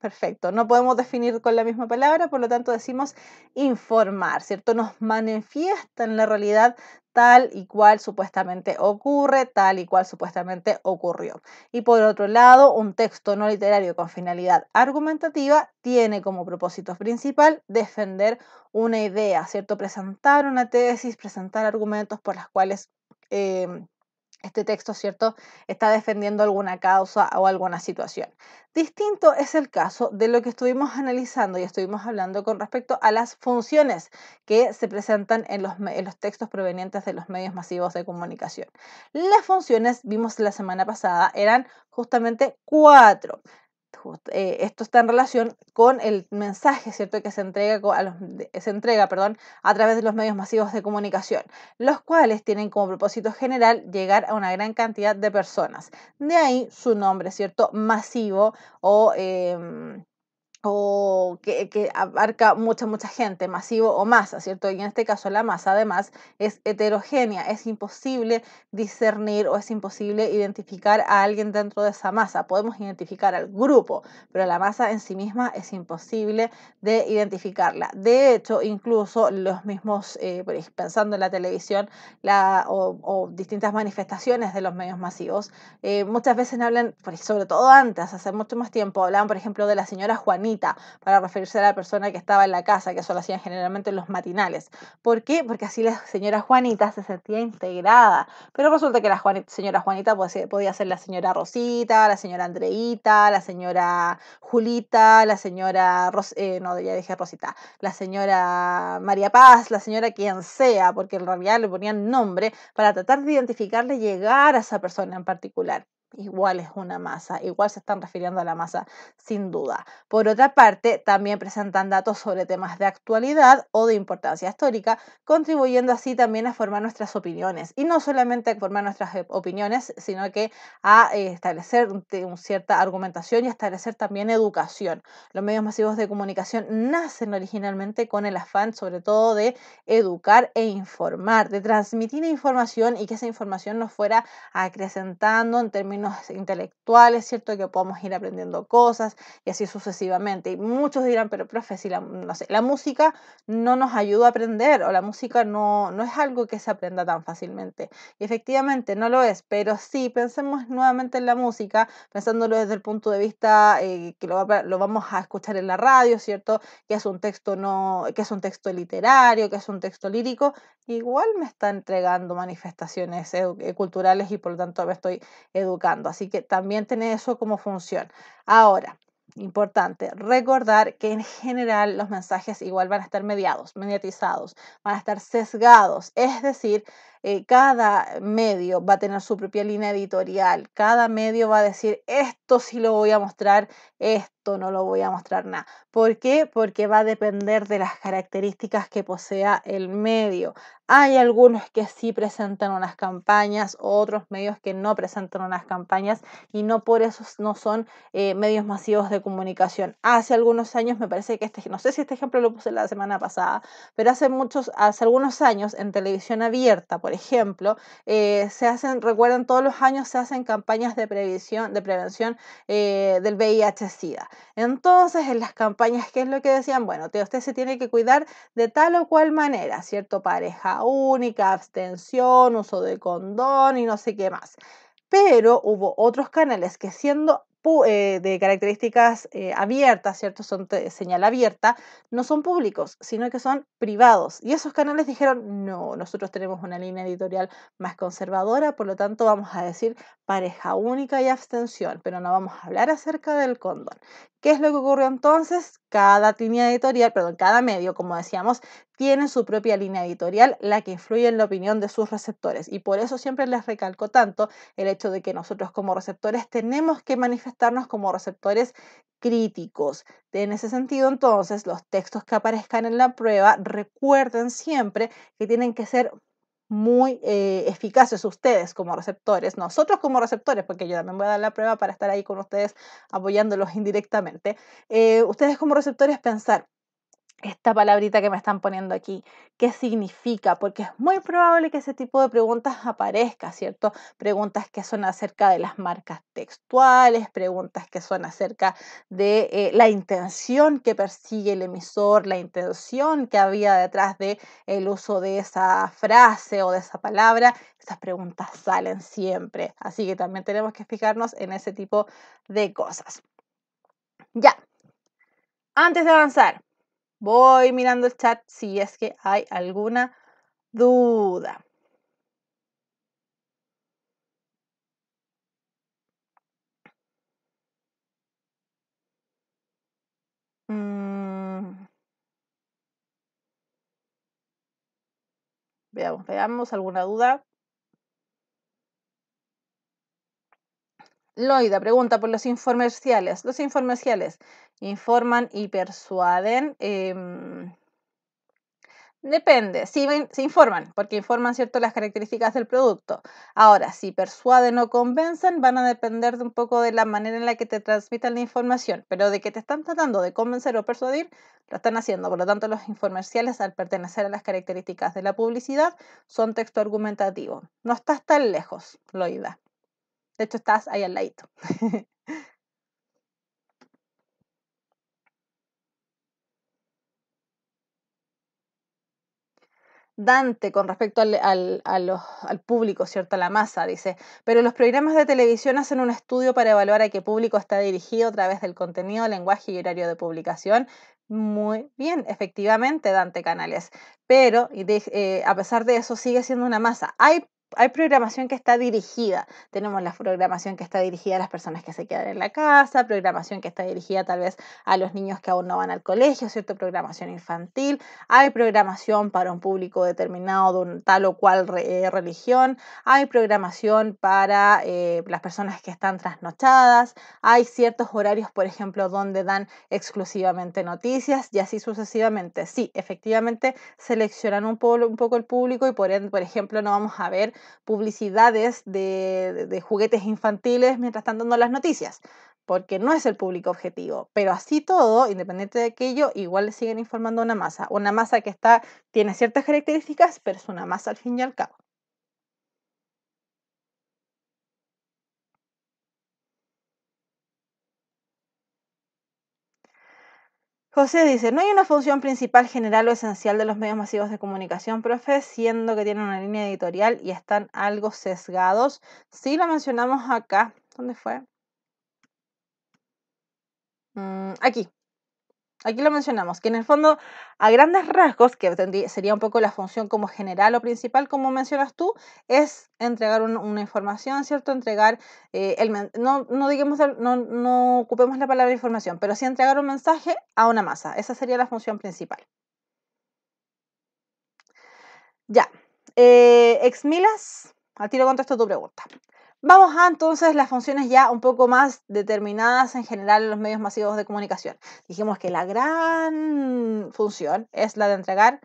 S1: Perfecto. No podemos definir con la misma palabra, por lo tanto decimos informar, ¿cierto? Nos manifiesta en la realidad tal y cual supuestamente ocurre, tal y cual supuestamente ocurrió. Y por otro lado, un texto no literario con finalidad argumentativa tiene como propósito principal defender una idea, ¿cierto? Presentar una tesis, presentar argumentos por las cuales... Em, este texto, ¿cierto?, está defendiendo alguna causa o alguna situación. Distinto es el caso de lo que estuvimos analizando y estuvimos hablando con respecto a las funciones que se presentan en los, los textos provenientes de los medios masivos de comunicación. Las funciones, vimos la semana pasada, eran justamente cuatro. Eh, esto está en relación con el mensaje, ¿cierto?, que se entrega, a los, se entrega perdón, a través de los medios masivos de comunicación, los cuales tienen como propósito general llegar a una gran cantidad de personas. De ahí su nombre, ¿cierto?, masivo o... Em, o que, abarca mucha, mucha gente, masivo o masa, ¿cierto? Y en este caso la masa además es heterogénea, es imposible discernir o es imposible identificar a alguien dentro de esa masa, podemos identificar al grupo, pero la masa en sí misma es imposible de identificarla. De hecho, incluso los mismos, eh, pensando en la televisión la, o, distintas manifestaciones de los medios masivos, eh, muchas veces hablan, sobre todo antes, hace mucho más tiempo, hablaban por ejemplo de la señora Juanita, para referirse a la persona que estaba en la casa, que eso lo hacían generalmente en los matinales. ¿Por qué? Porque así la señora Juanita se sentía integrada. Pero resulta que la señora Juanita podía ser la señora Rosita, la señora Andreita, la señora Julita, la señora, eh, no, ya dije Rosita, la señora María Paz, la señora quien sea, porque en realidad le ponían nombre para tratar de identificarle, llegar a esa persona en particular igual es una masa, igual se están refiriendo a la masa sin duda. Por otra parte, también presentan datos sobre temas de actualidad o de importancia histórica, contribuyendo así también a formar nuestras opiniones. Y no solamente a formar nuestras eh, opiniones, sino que a eh, establecer cierta argumentación y establecer también educación. Los medios masivos de comunicación nacen originalmente con el afán sobre todo de educar e informar, de transmitir información y que esa información nos fuera acrecentando en términos intelectuales, ¿cierto? Que podamos ir aprendiendo cosas y así sucesivamente. Y muchos dirán, pero profe, si la, música no nos ayuda a aprender o la música no, no es algo que se aprenda tan fácilmente. Y efectivamente no lo es, pero sí, pensemos nuevamente en la música, pensándolo desde el punto de vista eh, que lo, vamos a escuchar en la radio, ¿cierto? Que es un texto no, que es un texto literario, que es un texto lírico, igual me está entregando manifestaciones eh, culturales y por lo tanto me estoy educando Así que también tiene eso como función. Ahora, importante, recordar que en general los mensajes igual van a estar mediados, mediatizados, van a estar sesgados, es decir, eh, cada medio va a tener su propia línea editorial, cada medio va a decir, esto sí lo voy a mostrar, esto no lo voy a mostrar nada. ¿Por qué? Porque va a depender de las características que posea el medio. Hay algunos que sí presentan unas campañas, otros medios que no presentan unas campañas y no por eso no son eh, medios masivos de comunicación. Hace algunos años, me parece que este, no sé si este ejemplo lo puse la semana pasada, pero hace muchos, hace algunos años en televisión abierta, por por ejemplo, eh, se hacen, recuerden, todos los años se hacen campañas de prevención, eh, del VIH-Sida. Entonces, en las campañas, ¿qué es lo que decían? Bueno, usted se tiene que cuidar de tal o cual manera, ¿cierto? Pareja única, abstención, uso de condón y no sé qué más pero hubo otros canales que siendo eh, de características eh, abiertas, ¿cierto? Son señal abierta, no son públicos, sino que son privados. Y esos canales dijeron, no, nosotros tenemos una línea editorial más conservadora, por lo tanto vamos a decir pareja única y abstención, pero no vamos a hablar acerca del cóndor ¿Qué es lo que ocurrió entonces? Cada línea editorial, perdón, cada medio, como decíamos, tiene su propia línea editorial, la que influye en la opinión de sus receptores. Y por eso siempre les recalco tanto el hecho de que nosotros como receptores tenemos que manifestarnos como receptores críticos. En ese sentido, entonces, los textos que aparezcan en la prueba, recuerden siempre que tienen que ser muy eh, eficaces ustedes como receptores, nosotros como receptores, porque yo también voy a dar la prueba para estar ahí con ustedes apoyándolos indirectamente, eh, ustedes como receptores pensar, esta palabrita que me están poniendo aquí, ¿qué significa? Porque es muy probable que ese tipo de preguntas aparezca, ¿cierto? Preguntas que son acerca de las marcas textuales, preguntas que son acerca de eh, la intención que persigue el emisor, la intención que había detrás del el uso de esa frase o de esa palabra. Esas preguntas salen siempre, así que también tenemos que fijarnos en ese tipo de cosas. Ya, antes de avanzar, Voy mirando el chat si es que hay alguna duda. Mm. Veamos, veamos alguna duda. Loida pregunta por los informerciales. Los informerciales informan y persuaden. Em, depende, si se informan, porque informan cierto las características del producto. Ahora, si persuaden o convencen, van a depender de un poco de la manera en la que te transmitan la información, pero de que te están tratando de convencer o persuadir, lo están haciendo. Por lo tanto, los informerciales al pertenecer a las características de la publicidad, son texto argumentativo. No estás tan lejos, Loida. De hecho, estás ahí al ladito. <laughs> Dante con respecto al, público, ¿cierto? A la masa, dice. Pero los programas de televisión hacen un estudio para evaluar a qué público está dirigido a través del contenido, lenguaje y horario de publicación. Muy bien, efectivamente, Dante Canales. Pero y eh, a pesar de eso, sigue siendo una masa. Hay hay programación que está dirigida. Tenemos la programación que está dirigida a las personas que se quedan en la casa, programación que está dirigida tal vez a los niños que aún no van al colegio, ¿cierto? Programación infantil. Hay programación para un público determinado de tal o cual eh, religión. Hay programación para eh, las personas que están trasnochadas. Hay ciertos horarios, por ejemplo, donde dan exclusivamente noticias y así sucesivamente. Sí, efectivamente seleccionan un, poco el público y por ejemplo no vamos a ver publicidades de, juguetes infantiles mientras están dando las noticias, porque no es el público objetivo. Pero así todo, independiente de aquello, igual siguen informando a una masa. Una masa que está, tiene ciertas características, pero es una masa al fin y al cabo. José dice, no hay una función principal general o esencial de los medios masivos de comunicación, profe, siendo que tienen una línea editorial y están algo sesgados. Sí lo mencionamos acá. ¿Dónde fue? Mm, aquí. Aquí lo mencionamos, que en el fondo, a grandes rasgos, que sería un poco la función como general o principal, como mencionas tú, es entregar una información, ¿cierto? Entregar eh, el no, no digamos, no, no ocupemos la palabra información, pero sí entregar un mensaje a una masa. Esa sería la función principal. Ya. Eh, ex Milas, al tiro contesto tu pregunta. Vamos a entonces las funciones ya un poco más determinadas en general en los medios masivos de comunicación. Dijimos que la gran función es la de entregar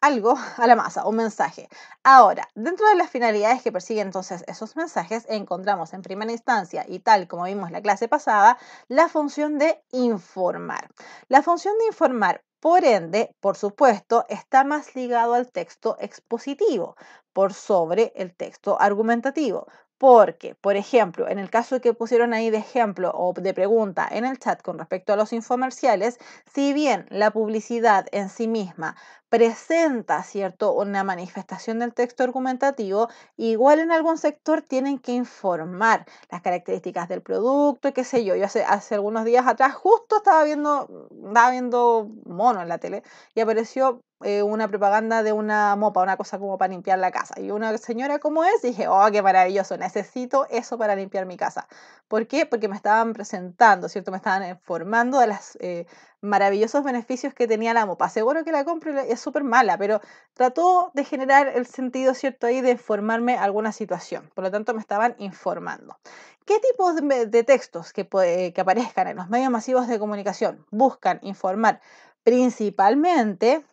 S1: algo <laughs> a la masa, un mensaje. Ahora, dentro de las finalidades que persiguen entonces esos mensajes, encontramos en primera instancia, y tal como vimos en la clase pasada, la función de informar. La función de informar por ende, por supuesto, está más ligado al texto expositivo por sobre el texto argumentativo. Porque, por ejemplo, en el caso que pusieron ahí de ejemplo o de pregunta en el chat con respecto a los infomerciales, si bien la publicidad en sí misma presenta, ¿cierto?, una manifestación del texto argumentativo, igual en algún sector tienen que informar las características del producto, qué sé yo. Yo hace, hace algunos días atrás justo estaba viendo, estaba viendo mono en la tele y apareció eh, una propaganda de una mopa, una cosa como para limpiar la casa. Y una señora como es, dije, oh, qué maravilloso, necesito eso para limpiar mi casa. ¿Por qué? Porque me estaban presentando, ¿cierto? Me estaban informando eh, de las... Eh, maravillosos beneficios que tenía la mopa. Seguro que la compra es súper mala, pero trató de generar el sentido, ¿cierto? Ahí de informarme alguna situación. Por lo tanto, me estaban informando. ¿Qué tipos de, textos que, que aparezcan en los medios masivos de comunicación buscan informar principalmente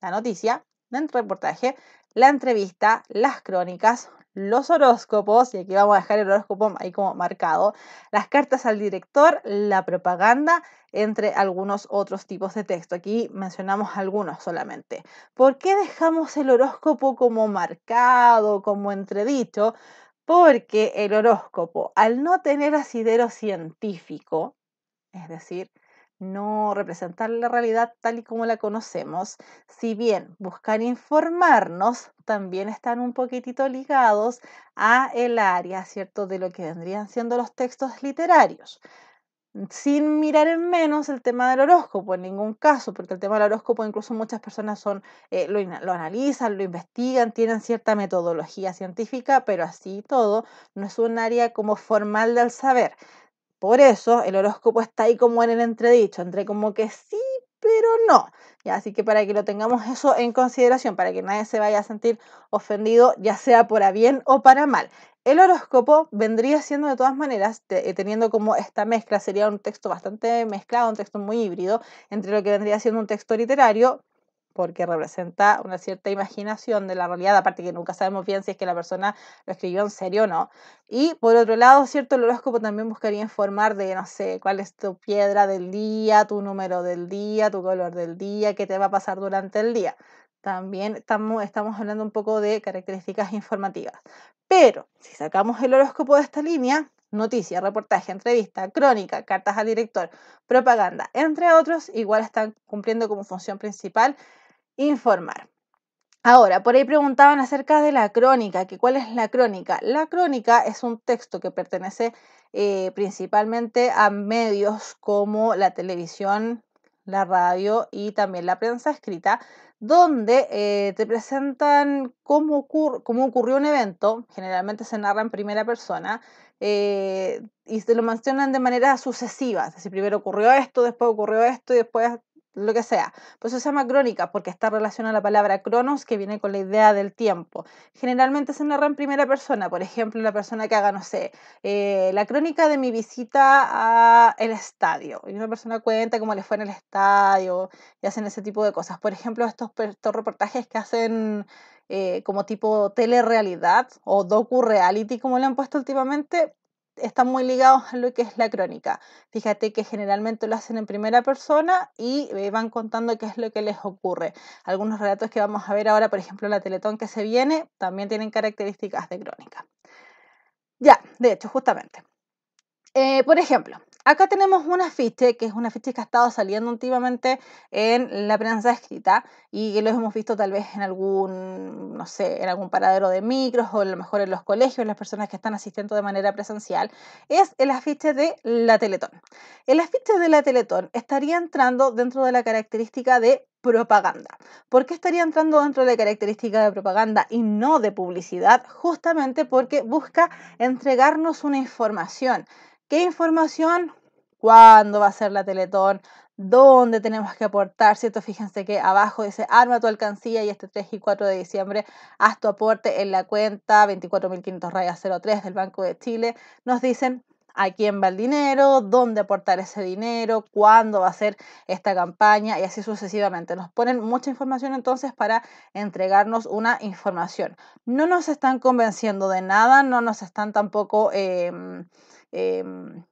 S1: la noticia, el reportaje, la entrevista, las crónicas, los horóscopos, y aquí vamos a dejar el horóscopo ahí como marcado, las cartas al director, la propaganda, entre algunos otros tipos de texto. Aquí mencionamos algunos solamente. ¿Por qué dejamos el horóscopo como marcado, como entredicho? Porque el horóscopo, al no tener asidero científico, es decir, no representar la realidad tal y como la conocemos, si bien buscar informarnos, también están un poquitito ligados a el área, ¿cierto?, de lo que vendrían siendo los textos literarios. Sin mirar en menos el tema del horóscopo, en ningún caso, porque el tema del horóscopo incluso muchas personas eh, lo, analizan, lo investigan, tienen cierta metodología científica, pero así todo no es un área como formal del saber por eso el horóscopo está ahí como en el entredicho, entre como que sí, pero no. Ya, así que para que lo tengamos eso en consideración, para que nadie se vaya a sentir ofendido, ya sea para bien o para mal. El horóscopo vendría siendo de todas maneras, eh, teniendo como esta mezcla, sería un texto bastante mezclado, un texto muy híbrido, entre lo que vendría siendo un texto literario porque representa una cierta imaginación de la realidad, aparte que nunca sabemos bien si es que la persona lo escribió en serio o no. Y por otro lado, ¿cierto? El horóscopo también buscaría informar de, no sé, cuál es tu piedra del día, tu número del día, tu color del día, qué te va a pasar durante el día. También estamos, estamos hablando un poco de características informativas. Pero si sacamos el horóscopo de esta línea, noticia, reportaje, entrevista, crónica, cartas al director, propaganda, entre otros, igual están cumpliendo como función principal informar. Ahora, por ahí preguntaban acerca de la crónica, que cuál es la crónica. La crónica es un texto que pertenece eh, principalmente a medios como la televisión, la radio y también la prensa escrita, donde eh, te presentan cómo, ocurrió un evento, generalmente se narra en primera persona, eh, y se lo mencionan de manera sucesiva, es decir, primero ocurrió esto, después ocurrió esto y después lo que sea. Pues eso se llama crónica, porque está relacionada a la palabra cronos, que viene con la idea del tiempo. Generalmente se narra en primera persona, por ejemplo, la persona que haga, no sé, eh, la crónica de mi visita al estadio. Y una persona cuenta cómo le fue en el estadio y hacen ese tipo de cosas. Por ejemplo, estos, reportajes que hacen eh, como tipo telerrealidad o docu-reality, como le han puesto últimamente, están muy ligados a lo que es la crónica. Fíjate que generalmente lo hacen en primera persona y eh, van contando qué es lo que les ocurre. Algunos relatos que vamos a ver ahora, por ejemplo, la Teletón que se viene, también tienen características de crónica. Ya, de hecho, justamente. Eh, por ejemplo, acá tenemos un afiche, que es un afiche que ha estado saliendo últimamente en la prensa escrita y que lo hemos visto tal vez en algún, no sé, en algún paradero de micros o a lo mejor en los colegios, las personas que están asistiendo de manera presencial, es el afiche de la Teletón. El afiche de la Teletón estaría entrando dentro de la característica de propaganda. ¿Por qué estaría entrando dentro de la característica de propaganda y no de publicidad? Justamente porque busca entregarnos una información ¿Qué información? ¿Cuándo va a ser la Teletón? ¿Dónde tenemos que aportar? ¿Cierto? Fíjense que abajo dice arma tu alcancía y este 3 y 4 de diciembre haz tu aporte en la cuenta 24.500 rayas 03 del Banco de Chile. Nos dicen a quién va el dinero, dónde aportar ese dinero, cuándo va a ser esta campaña y así sucesivamente. Nos ponen mucha información entonces para entregarnos una información. No nos están convenciendo de nada, no nos están tampoco... Em, Em,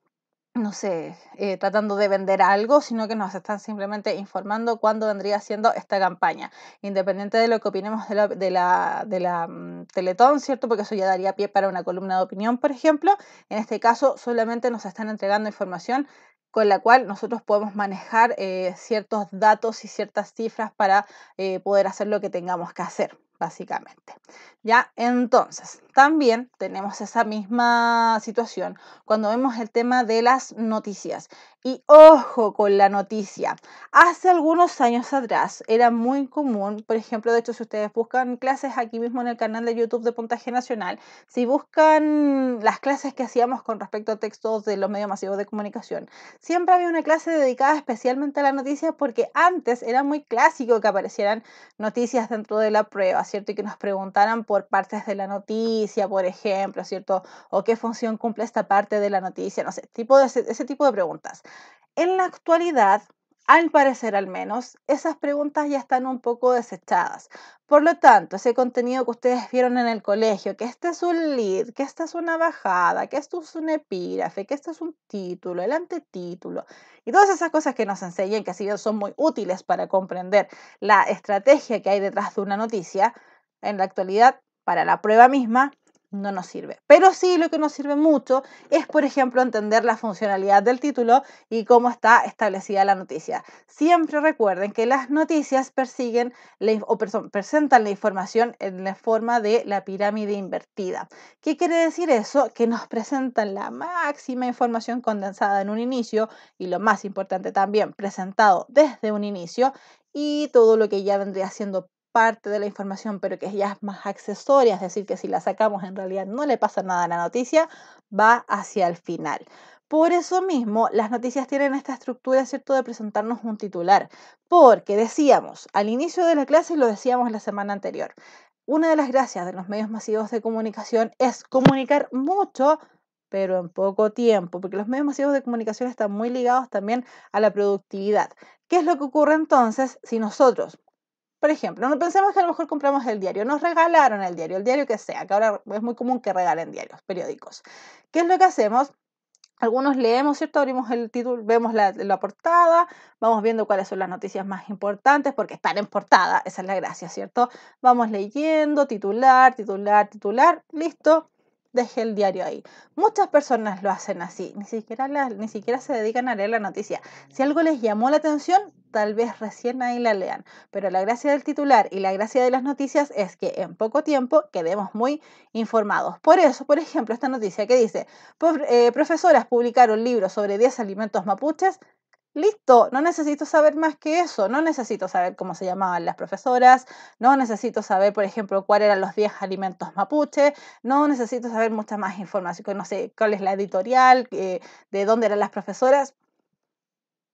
S1: no sé, eh, tratando de vender algo, sino que nos están simplemente informando cuándo vendría siendo esta campaña, independiente de lo que opinemos de la, de la, mm, Teletón, ¿cierto? Porque eso ya daría pie para una columna de opinión, por ejemplo. En este caso, solamente nos están entregando información con la cual nosotros podemos manejar eh, ciertos datos y ciertas cifras para eh, poder hacer lo que tengamos que hacer básicamente. Ya, entonces, también tenemos esa misma situación cuando vemos el tema de las noticias. Y ojo con la noticia. Hace algunos años atrás era muy común, por ejemplo, de hecho, si ustedes buscan clases aquí mismo en el canal de YouTube de Puntaje Nacional, si buscan las clases que hacíamos con respecto a textos de los medios masivos de comunicación, siempre había una clase dedicada especialmente a la noticia porque antes era muy clásico que aparecieran noticias dentro de la prueba, ¿cierto? Y que nos preguntaran por partes de la noticia, por ejemplo, ¿cierto? O qué función cumple esta parte de la noticia, no sé, tipo ese tipo de preguntas. En la actualidad, al parecer al menos, esas preguntas ya están un poco desechadas. Por lo tanto, ese contenido que ustedes vieron en el colegio, que este es un lead, que esta es una bajada, que esto es un epígrafe, que este es un título, el antetítulo, y todas esas cosas que nos enseñan, que si son muy útiles para comprender la estrategia que hay detrás de una noticia, en la actualidad, para la prueba misma, no nos sirve. Pero sí lo que nos sirve mucho es, por ejemplo, entender la funcionalidad del título y cómo está establecida la noticia. Siempre recuerden que las noticias persiguen o presentan la información en la forma de la pirámide invertida. ¿Qué quiere decir eso? Que nos presentan la máxima información condensada en un inicio y lo más importante también, presentado desde un inicio y todo lo que ya vendría siendo parte de la información, pero que ya es más accesoria, es decir, que si la sacamos en realidad no le pasa nada a la noticia, va hacia el final. Por eso mismo, las noticias tienen esta estructura, ¿cierto?, de presentarnos un titular, porque decíamos al inicio de la clase y lo decíamos la semana anterior, una de las gracias de los medios masivos de comunicación es comunicar mucho pero en poco tiempo, porque los medios masivos de comunicación están muy ligados también a la productividad. ¿Qué es lo que ocurre entonces si nosotros por ejemplo, no pensemos que a lo mejor compramos el diario, nos regalaron el diario, el diario que sea, que ahora es muy común que regalen diarios, periódicos. ¿Qué es lo que hacemos? Algunos leemos, ¿cierto? Abrimos el título, vemos la, la, portada, vamos viendo cuáles son las noticias más importantes, porque están en portada, esa es la gracia, ¿cierto? Vamos leyendo, titular, titular, titular, listo, deje el diario ahí. Muchas personas lo hacen así, ni siquiera, ni siquiera se dedican a leer la noticia. Si algo les llamó la atención, tal vez recién ahí la lean. Pero la gracia del titular y la gracia de las noticias es que en poco tiempo quedemos muy informados. Por eso, por ejemplo, esta noticia que dice, eh, profesoras publicaron libros sobre 10 alimentos mapuches, Listo, no necesito saber más que eso, no necesito saber cómo se llamaban las profesoras, no necesito saber, por ejemplo, cuáles eran los 10 alimentos mapuche, no necesito saber mucha más información, no sé, cuál es la editorial, eh, de dónde eran las profesoras,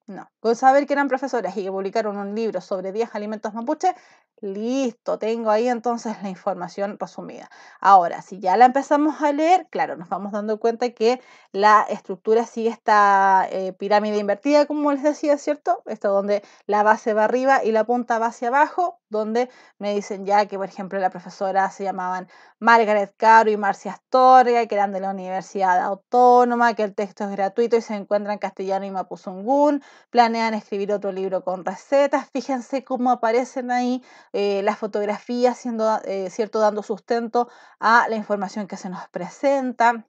S1: no, con saber que eran profesoras y que publicaron un libro sobre 10 alimentos mapuche, listo, tengo ahí entonces la información resumida. Ahora, si ya la empezamos a leer, claro, nos vamos dando cuenta que la estructura sigue esta eh, pirámide invertida, como les decía, ¿cierto? Esto donde la base va arriba y la punta va hacia abajo, donde me dicen ya que, por ejemplo, la profesora se llamaban Margaret Caro y Marcia Astorga, que eran de la Universidad Autónoma, que el texto es gratuito y se encuentra en castellano y mapuzungún planean escribir otro libro con recetas, fíjense cómo aparecen ahí eh, las fotografías, siendo, eh, ¿cierto? dando sustento a la información que se nos presenta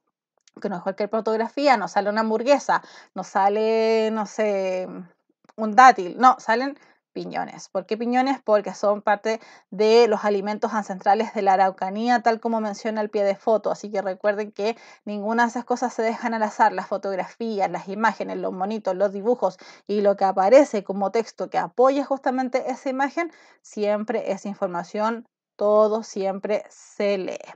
S1: que no es cualquier fotografía, no sale una hamburguesa, no sale, no sé, un dátil, no, salen piñones. ¿Por qué piñones? Porque son parte de los alimentos ancestrales de la Araucanía, tal como menciona el pie de foto. Así que recuerden que ninguna de esas cosas se dejan al azar. Las fotografías, las imágenes, los monitos, los dibujos y lo que aparece como texto que apoya justamente esa imagen, siempre es información, todo siempre se lee.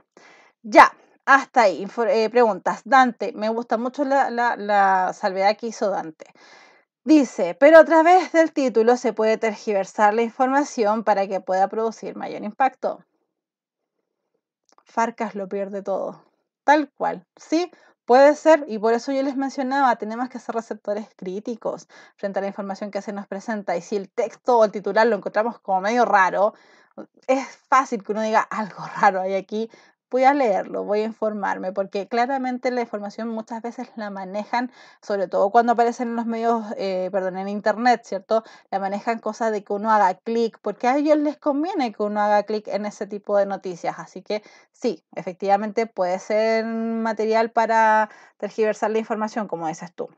S1: Ya, hasta ahí. Eh, preguntas. Dante, me gusta mucho la, salvedad que hizo Dante. Dice, pero a través del título se puede tergiversar la información para que pueda producir mayor impacto. Farcas lo pierde todo. Tal cual, ¿sí? Puede ser, y por eso yo les mencionaba, tenemos que ser receptores críticos frente a la información que se nos presenta. Y si el texto o el titular lo encontramos como medio raro, es fácil que uno diga algo raro hay aquí, voy a leerlo, voy a informarme, porque claramente la información muchas veces la manejan, sobre todo cuando aparecen en los medios, eh, perdón, en Internet, ¿cierto? La manejan cosas de que uno haga clic, porque a ellos les conviene que uno haga clic en ese tipo de noticias. Así que sí, efectivamente puede ser material para tergiversar la información, como dices tú.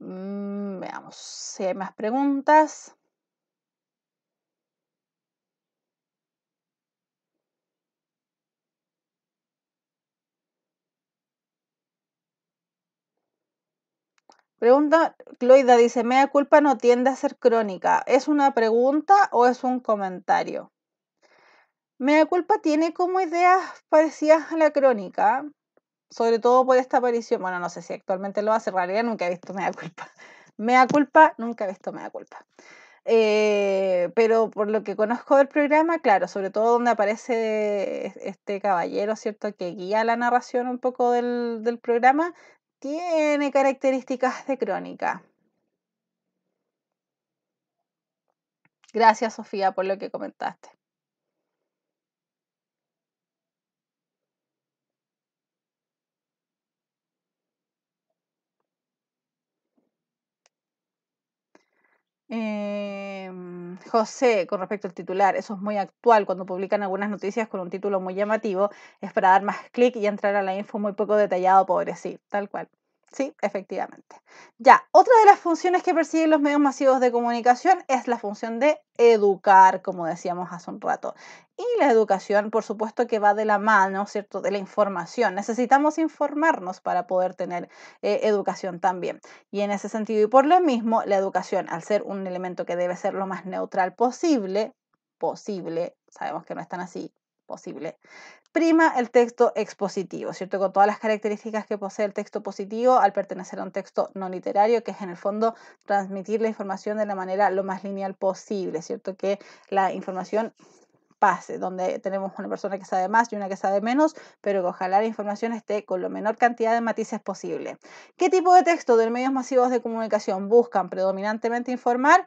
S1: Mm, veamos si hay más preguntas. Pregunta, Cloida dice, mea culpa no tiende a ser crónica. ¿Es una pregunta o es un comentario? Mea culpa tiene como ideas parecidas a la crónica, sobre todo por esta aparición. Bueno, no sé si actualmente lo hace, en realidad nunca he visto mea culpa. <laughs> Mea culpa, nunca he visto mea culpa. Eh, pero por lo que conozco del programa, claro, sobre todo donde aparece este caballero, ¿cierto? Que guía la narración un poco del, del programa, tiene características de crónica. Gracias, Sofía, por lo que comentaste. Eh, José, con respecto al titular, eso es muy actual cuando publican algunas noticias con un título muy llamativo, es para dar más clic y entrar a la info muy poco detallado, pobre, sí, tal cual. Sí, efectivamente. Ya, otra de las funciones que persiguen los medios masivos de comunicación es la función de educar, como decíamos hace un rato. Y la educación, por supuesto, que va de la mano, ¿cierto?, de la información. Necesitamos informarnos para poder tener eh, educación también. Y en ese sentido, y por lo mismo, la educación, al ser un elemento que debe ser lo más neutral posible, posible, sabemos que no es tan así, posible. Prima el texto expositivo, ¿cierto? Con todas las características que posee el texto positivo al pertenecer a un texto no literario, que es en el fondo transmitir la información de la manera lo más lineal posible, ¿cierto? Que la información pase, donde tenemos una persona que sabe más y una que sabe menos, pero que ojalá la información esté con la menor cantidad de matices posible. ¿Qué tipo de texto de medios masivos de comunicación buscan predominantemente informar?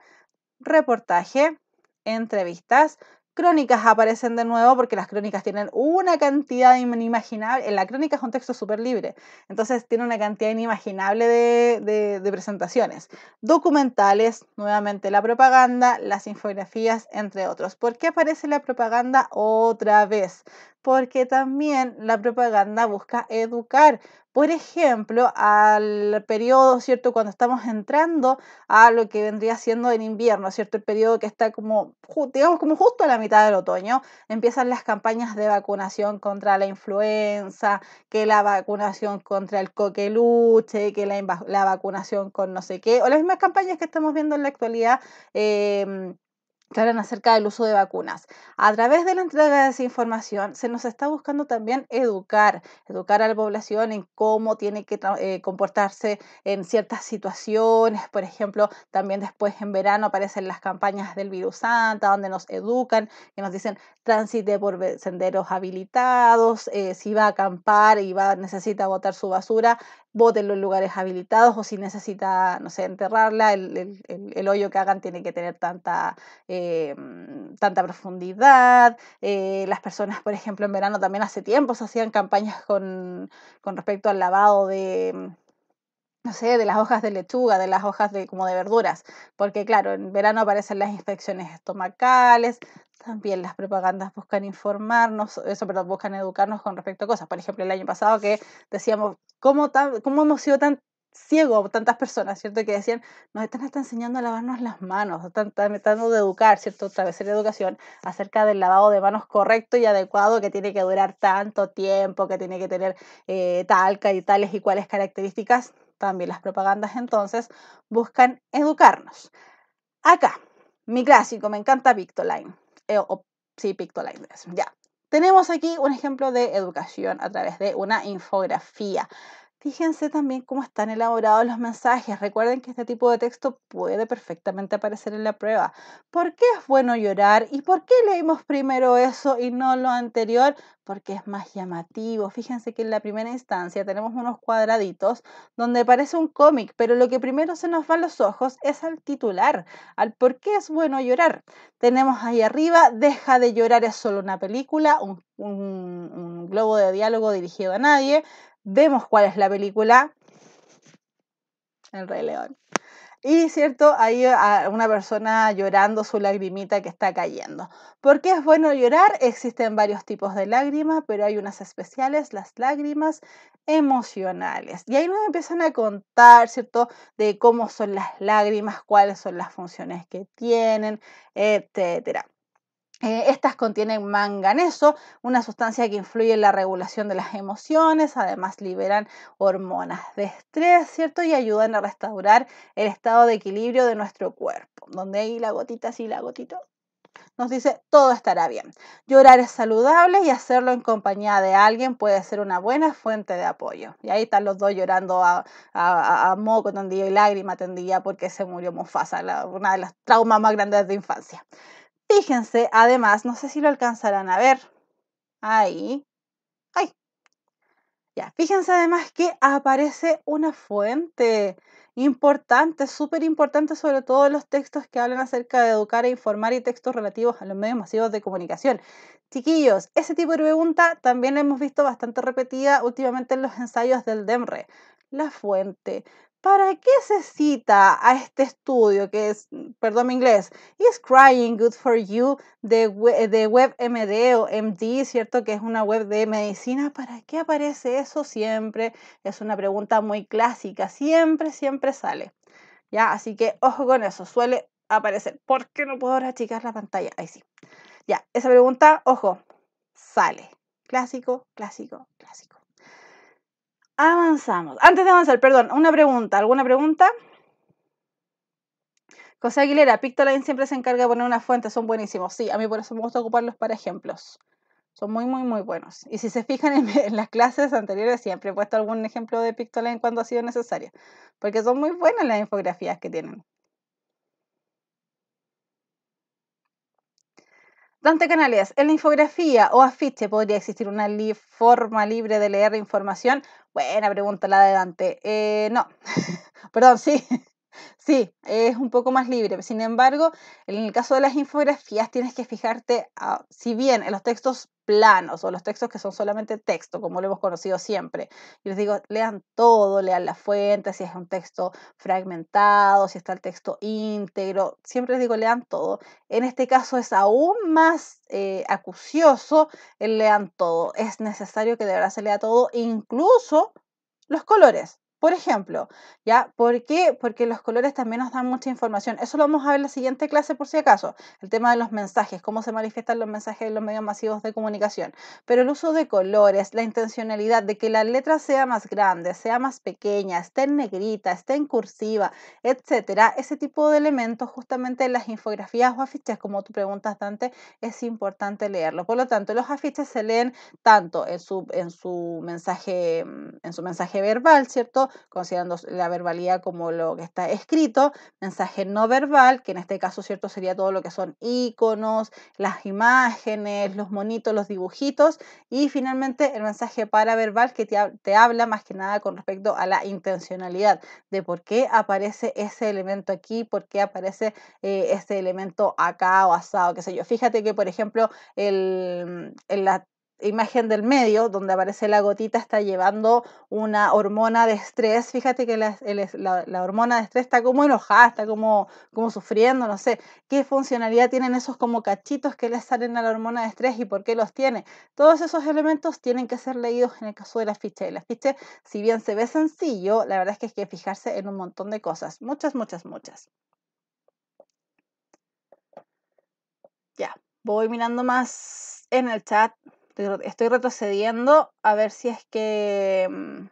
S1: Reportaje, entrevistas, crónicas aparecen de nuevo porque las crónicas tienen una cantidad inimaginable. En la crónica es un texto súper libre, entonces tiene una cantidad inimaginable de, de, presentaciones. Documentales, nuevamente la propaganda, las infografías, entre otros. ¿Por qué aparece la propaganda otra vez? Porque también la propaganda busca educar, por ejemplo, al periodo, ¿cierto? Cuando estamos entrando a lo que vendría siendo el invierno, ¿cierto? El periodo que está como, digamos, como justo a la mitad del otoño, empiezan las campañas de vacunación contra la influenza, que la vacunación contra el coqueluche, que la, vacunación con no sé qué, o las mismas campañas que estamos viendo en la actualidad. Eh, que acerca del uso de vacunas. A través de la entrega de esa información se nos está buscando también educar, educar a la población en cómo tiene que eh, comportarse en ciertas situaciones. Por ejemplo, también después en verano aparecen las campañas del virus Santa, donde nos educan, que nos dicen tránsite por senderos habilitados, eh, si va a acampar y va, necesita botar su basura, bote en los lugares habilitados o si necesita, no sé, enterrarla, el, el, el, hoyo que hagan tiene que tener tanta, eh, mm, tanta profundidad. Eh, las personas, por ejemplo, en verano también hace tiempo se hacían campañas con respecto al lavado de, mm, no sé, de las hojas de lechuga, de las hojas de como de verduras, porque claro, en verano aparecen las inspecciones estomacales, también las propagandas buscan informarnos, eso, perdón, buscan educarnos con respecto a cosas. Por ejemplo, el año pasado que decíamos, ¿cómo, cómo hemos sido tan ciegos tantas personas, ¿cierto? Que decían, nos están hasta enseñando a lavarnos las manos, están tratando de educar, ¿cierto? la educación acerca del lavado de manos correcto y adecuado que tiene que durar tanto tiempo, que tiene que tener eh, talca y tales y cuáles características también las propagandas entonces buscan educarnos. Acá, mi clásico, me encanta Pictoline. Eh, o, sí, Pictoline, ya. Tenemos aquí un ejemplo de educación a través de una infografía. Fíjense también cómo están elaborados los mensajes. Recuerden que este tipo de texto puede perfectamente aparecer en la prueba. ¿Por qué es bueno llorar? ¿Y por qué leímos primero eso y no lo anterior? Porque es más llamativo. Fíjense que en la primera instancia tenemos unos cuadraditos donde parece un cómic, pero lo que primero se nos va a los ojos es al titular, al por qué es bueno llorar. Tenemos ahí arriba, deja de llorar es solo una película, un, un globo de diálogo dirigido a nadie, vemos cuál es la película, El Rey León. Y cierto, hay ah, una persona llorando su lagrimita que está cayendo. ¿Por qué es bueno llorar? Existen varios tipos de lágrimas, pero hay unas especiales, las lágrimas emocionales. Y ahí nos empiezan a contar, ¿cierto?, de cómo son las lágrimas, cuáles son las funciones que tienen, etcétera. Eh, estas contienen manganeso, una sustancia que influye en la regulación de las emociones, además liberan hormonas de estrés, ¿cierto? Y ayudan a restaurar el estado de equilibrio de nuestro cuerpo, donde hay la gotita, sí, la gotita, nos dice todo estará bien. Llorar es saludable y hacerlo en compañía de alguien puede ser una buena fuente de apoyo. Y ahí están los dos llorando a, moco tendido y lágrima tendía porque se murió Mufasa, una de las traumas más grandes de infancia. Fíjense, además, no sé si lo alcanzarán a ver. Ahí. Ahí. Ya, fíjense además que aparece una fuente importante, súper importante, sobre todo los textos que hablan acerca de educar e informar y textos relativos a los medios masivos de comunicación. Chiquillos, ese tipo de pregunta también la hemos visto bastante repetida últimamente en los ensayos del DEMRE. La fuente. ¿Para qué se cita a este estudio que es, mm, perdón mi inglés, Is Crying Good for You de, de WebMD o MD, ¿cierto? Que es una web de medicina. ¿Para qué aparece eso siempre? Es una pregunta muy clásica, siempre, siempre sale. ¿Ya? Así que ojo con eso, suele aparecer. ¿Por qué no puedo ahora achicar la pantalla? Ahí sí. Ya, esa pregunta, ojo, sale. Clásico, clásico, clásico. Avanzamos. Antes de avanzar, perdón, una pregunta. ¿Alguna pregunta? José Aguilera, Pictoline siempre se encarga de poner una fuente, son buenísimos. Sí, a mí por eso me gusta ocuparlos para ejemplos. Son muy, muy, muy buenos. Y si se fijan en, las clases anteriores, siempre he puesto algún ejemplo de Pictoline cuando ha sido necesario, porque son muy buenas las infografías que tienen. Dante Canales, en la infografía o afiche podría existir una forma libre de leer información. Buena pregunta la de Dante. Eh, no, <laughs> perdón, sí, Sí, es un poco más libre. Sin embargo, en el caso de las infografías tienes que fijarte, ah, si bien en los textos planos o los textos que son solamente texto, como lo hemos conocido siempre, y les digo, lean todo, lean la fuente, si es un texto fragmentado, si está el texto íntegro, siempre les digo, lean todo. En este caso es aún más eh, acucioso el lean todo. Es necesario que de verdad se lea todo, incluso los colores por ejemplo, ¿ya? ¿Por qué? Porque los colores también nos dan mucha información. Eso lo vamos a ver en la siguiente clase por si acaso. El tema de los mensajes, cómo se manifiestan los mensajes en los medios masivos de comunicación. Pero el uso de colores, la intencionalidad de que la letra sea más grande, sea más pequeña, esté en negrita, esté en cursiva, etcétera, ese tipo de elementos justamente en las infografías o afiches, como tú preguntas Dante, es importante leerlo. Por lo tanto, los afiches se leen tanto en su, en su mensaje mm, en su mensaje verbal, ¿cierto? considerando la verbalidad como lo que está escrito, mensaje no verbal, que en este caso, ¿cierto? Sería todo lo que son iconos, las imágenes, los monitos, los dibujitos, y finalmente el mensaje paraverbal que te, habla más que nada con respecto a la intencionalidad, de por qué aparece ese elemento aquí, por qué aparece este ese elemento acá o asado, qué sé yo. Fíjate que, por ejemplo, el, mm, el la imagen del medio, donde aparece la gotita, está llevando una hormona de estrés. Fíjate que la, hormona de estrés está como enojada, está como, como sufriendo, no sé. ¿Qué funcionalidad tienen esos como cachitos que le salen a la hormona de estrés y por qué los tiene? Todos esos elementos tienen que ser leídos en el caso de la ficha Y la ficha si bien se ve sencillo, la verdad es que hay que fijarse en un montón de cosas. Muchas, muchas, muchas. Ya, voy mirando más en el chat. Estoy retrocediendo a ver si es que. Mm,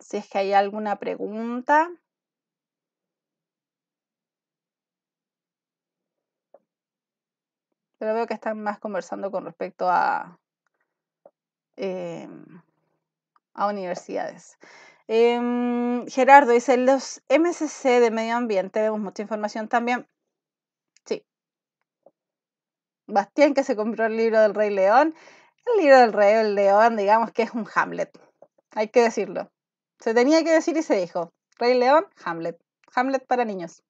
S1: si es que hay alguna pregunta. Pero veo que están más conversando con respecto a. Em, a universidades. Em, Gerardo dice: los MSC de medio ambiente, vemos mucha información también Bastián que se compró el libro del Rey León. El libro del Rey León, digamos que es un Hamlet. Hay que decirlo. Se tenía que decir y se dijo. Rey León, Hamlet. Hamlet para niños.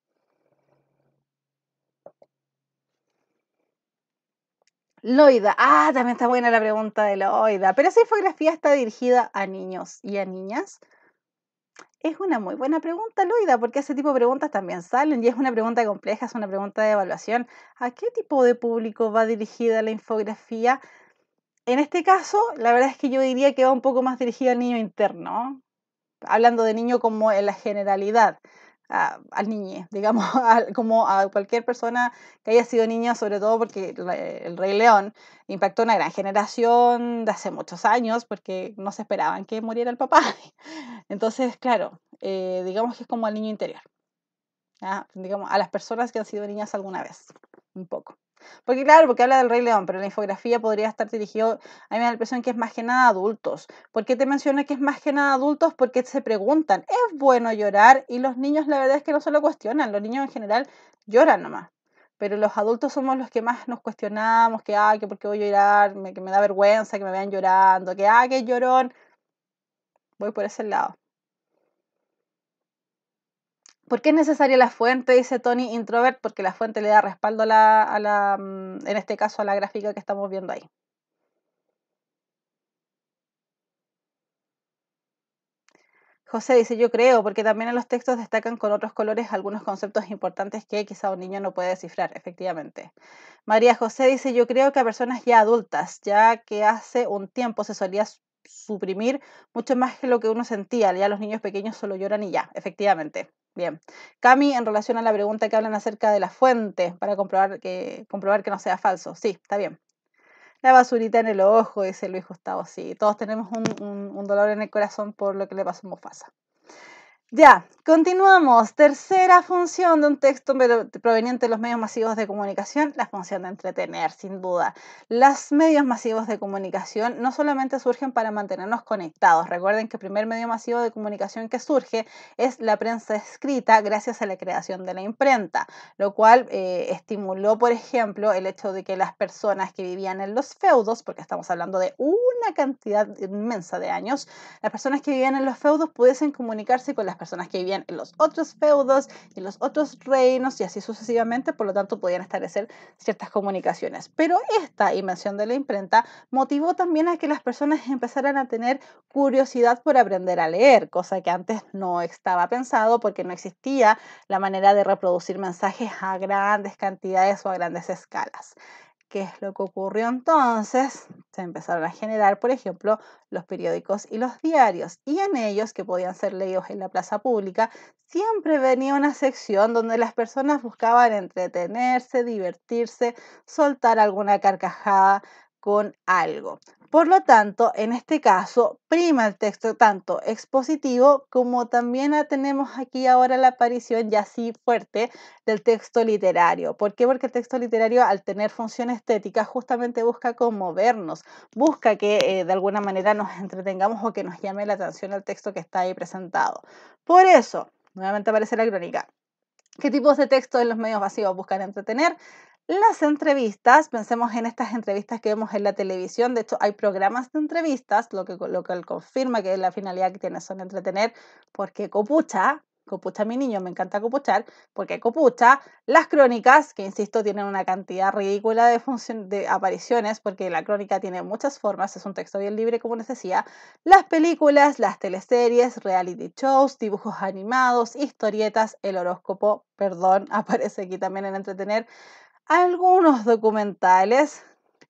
S1: Loida. Ah, también está buena la pregunta de Loida. Pero esa infografía está dirigida a niños y a niñas. Es una muy buena pregunta, Loida, porque ese tipo de preguntas también salen y es una pregunta compleja, es una pregunta de evaluación. ¿A qué tipo de público va dirigida la infografía? En este caso, la verdad es que yo diría que va un poco más dirigida al niño interno, hablando de niño como en la generalidad al niñez, digamos, <laughs> como a cualquier persona que haya sido niña, sobre todo porque el, Rey León impactó una gran generación de hace muchos años, porque no se esperaban que muriera el papá. <laughs> Entonces, claro, eh, digamos que es como al niño interior, digamos, a las personas que han sido niñas alguna vez, un poco. Porque claro, porque habla del Rey León, pero la infografía podría estar dirigida, a mí me da la impresión que es más que nada adultos. ¿Por qué te menciono que es más que nada adultos? Porque se preguntan, ¿es bueno llorar? Y los niños la verdad es que no se lo cuestionan, los niños en general lloran nomás. Pero los adultos somos los que más nos cuestionamos, que, ah, que por qué voy a llorar, que me da vergüenza, que me vean llorando, que, ah, que llorón. Voy por ese lado. ¿Por qué es necesaria la fuente? Dice Tony Introvert, porque la fuente le da respaldo a la, mm, en este caso, a la gráfica que estamos viendo ahí. José dice, yo creo, porque también en los textos destacan con otros colores algunos conceptos importantes que quizá un niño no puede descifrar, efectivamente. María José dice, yo creo que a personas ya adultas, ya que hace un tiempo se solía suprimir mucho más que lo que uno sentía. Ya los niños pequeños solo lloran y ya, efectivamente. Bien. Cami, en relación a la pregunta que hablan acerca de la fuente, para comprobar que, comprobar que no sea falso. Sí, está bien. La basurita en el ojo, dice Luis Gustavo. Sí, todos tenemos un, dolor en el corazón por lo que le pasó a ya, continuamos. Tercera función de un texto proveniente de los medios masivos de comunicación, la función de entretener, sin duda. Los medios masivos de comunicación no solamente surgen para mantenernos conectados. Recuerden que el primer medio masivo de comunicación que surge es la prensa escrita gracias a la creación de la imprenta, lo cual eh, estimuló, por ejemplo, el hecho de que las personas que vivían en los feudos, porque estamos hablando de una cantidad inmensa de años, las personas que vivían en los feudos pudiesen comunicarse con las personas que vivían en los otros feudos, en los otros reinos y así sucesivamente, por lo tanto podían establecer ciertas comunicaciones. Pero esta invención de la imprenta motivó también a que las personas empezaran a tener curiosidad por aprender a leer, cosa que antes no estaba pensado porque no existía la manera de reproducir mensajes a grandes cantidades o a grandes escalas. ¿Qué es lo que ocurrió entonces? Se empezaron a generar, por ejemplo, los periódicos y los diarios, y en ellos, que podían ser leídos en la plaza pública, siempre venía una sección donde las personas buscaban entretenerse, divertirse, soltar alguna carcajada, con algo. Por lo tanto, en este caso, prima el texto tanto expositivo como también tenemos aquí ahora la aparición ya así fuerte del texto literario. ¿Por qué? Porque el texto literario al tener función estética justamente busca conmovernos, busca que eh, de alguna manera nos entretengamos o que nos llame la atención el texto que está ahí presentado. Por eso, nuevamente aparece la crónica. ¿Qué tipos de textos en los medios vacíos buscan entretener? Las entrevistas, pensemos en estas entrevistas que vemos en la televisión, de hecho hay programas de entrevistas, lo que, lo que confirma que la finalidad que tiene son entretener, porque copucha, copucha mi niño, me encanta copuchar, porque copucha, las crónicas, que insisto tienen una cantidad ridícula de, de apariciones, porque la crónica tiene muchas formas, es un texto bien libre como les decía, las películas, las teleseries, reality shows, dibujos animados, historietas, el horóscopo, perdón, <laughs> aparece aquí también en entretener, algunos documentales,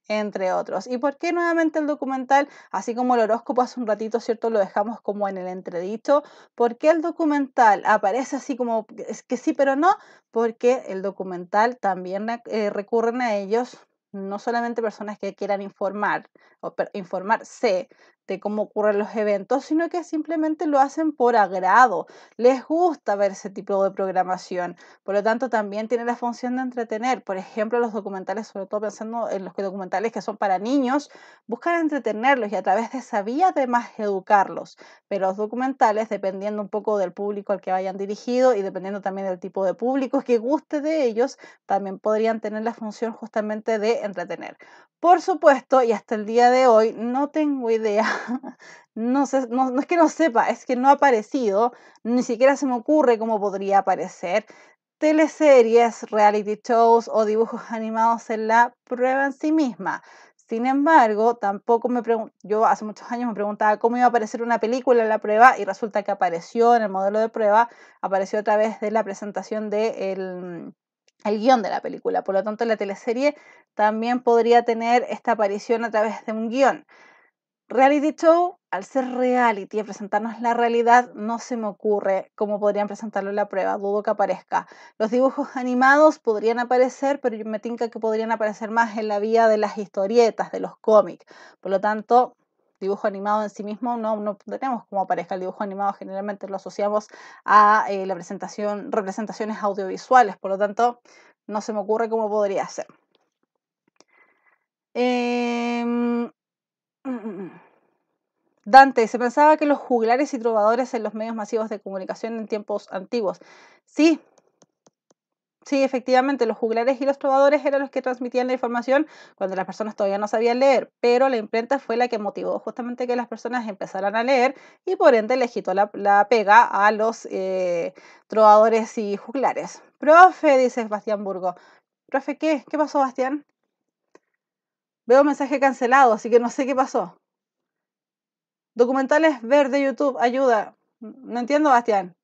S1: entre otros. ¿Y por qué nuevamente el documental? Así como el horóscopo hace un ratito, ¿cierto? Lo dejamos como en el entredicho. ¿Por qué el documental aparece así como que sí, pero no? Porque el documental también eh, eh, recurren a ellos no solamente personas que quieran informar o informarse, este, cómo ocurren los eventos, sino que simplemente lo hacen por agrado. Les gusta ver ese tipo de programación. Por lo tanto, también tiene la función de entretener. Por ejemplo, los documentales, sobre todo pensando en los documentales que son para niños, buscan entretenerlos y a través de esa vía además educarlos. Pero los documentales, dependiendo un poco del público al que vayan dirigido y dependiendo también del tipo de público que guste de ellos, también podrían tener la función justamente de entretener. Por supuesto, y hasta el día de hoy, no tengo idea <laughs> no, sé, es que no sepa, es que no ha aparecido, ni siquiera se me ocurre cómo podría aparecer. Teleseries, reality shows o dibujos <laughs> animados en la prueba en sí misma. Sin embargo, tampoco me yo hace muchos años me preguntaba cómo iba a aparecer una película en la prueba y resulta que apareció en el modelo de prueba, apareció a través de la presentación del el guión de la película. Por lo tanto, la teleserie también podría tener esta aparición a través de un guión. Reality show, al ser reality, y presentarnos la realidad, no se me ocurre cómo podrían presentarlo en la prueba, dudo que aparezca. Los dibujos animados podrían aparecer, pero yo me tinca que podrían aparecer más en la vía de las historietas, de los cómics. Por lo tanto, dibujo animado en sí mismo no, no tenemos cómo aparezca el dibujo animado, generalmente lo asociamos a eh, la presentación, representaciones audiovisuales, por lo tanto, no se me ocurre cómo podría ser. Eh... Dante, se pensaba que los juglares y trovadores en los medios masivos de comunicación en tiempos antiguos. Sí, sí, efectivamente, los juglares y los trovadores eran los que transmitían la información cuando las personas todavía no sabían leer, pero la imprenta fue la que motivó justamente que las personas empezaran a leer y por ende le quitó la, pega a los eh, trovadores y juglares. Profe, dice Bastián Burgo. Profe, ¿qué? ¿Qué pasó, Bastián? Veo mensaje cancelado, así que no sé qué pasó. Documentales verde, de YouTube, ayuda. No entiendo, Bastián.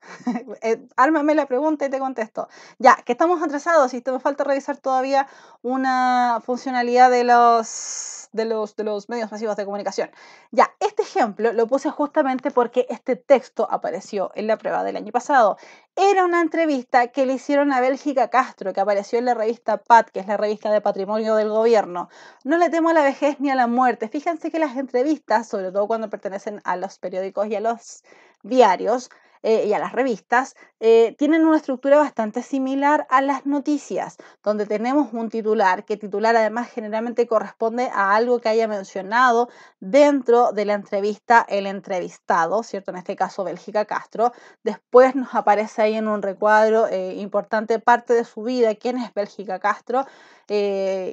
S1: <laughs> Eh, Ármame la pregunta y te contesto. Ya, que estamos atrasados y te falta revisar todavía una funcionalidad de los, de los, de los medios masivos de comunicación. Ya, este ejemplo lo puse justamente porque este texto apareció en la prueba del año pasado. Era una entrevista que le hicieron a Bélgica Castro, que apareció en la revista PAT, que es la revista de patrimonio del gobierno. No le temo a la vejez ni a la muerte. Fíjense que las entrevistas, sobre todo cuando pertenecen a los periódicos y a los diarios, eh, y a las revistas, eh, tienen una estructura bastante similar a las noticias, donde tenemos un titular, que titular además generalmente corresponde a algo que haya mencionado dentro de la entrevista el entrevistado, ¿cierto? En este caso, Bélgica Castro. Después nos aparece ahí en un recuadro eh, importante parte de su vida, quién es Bélgica Castro, y,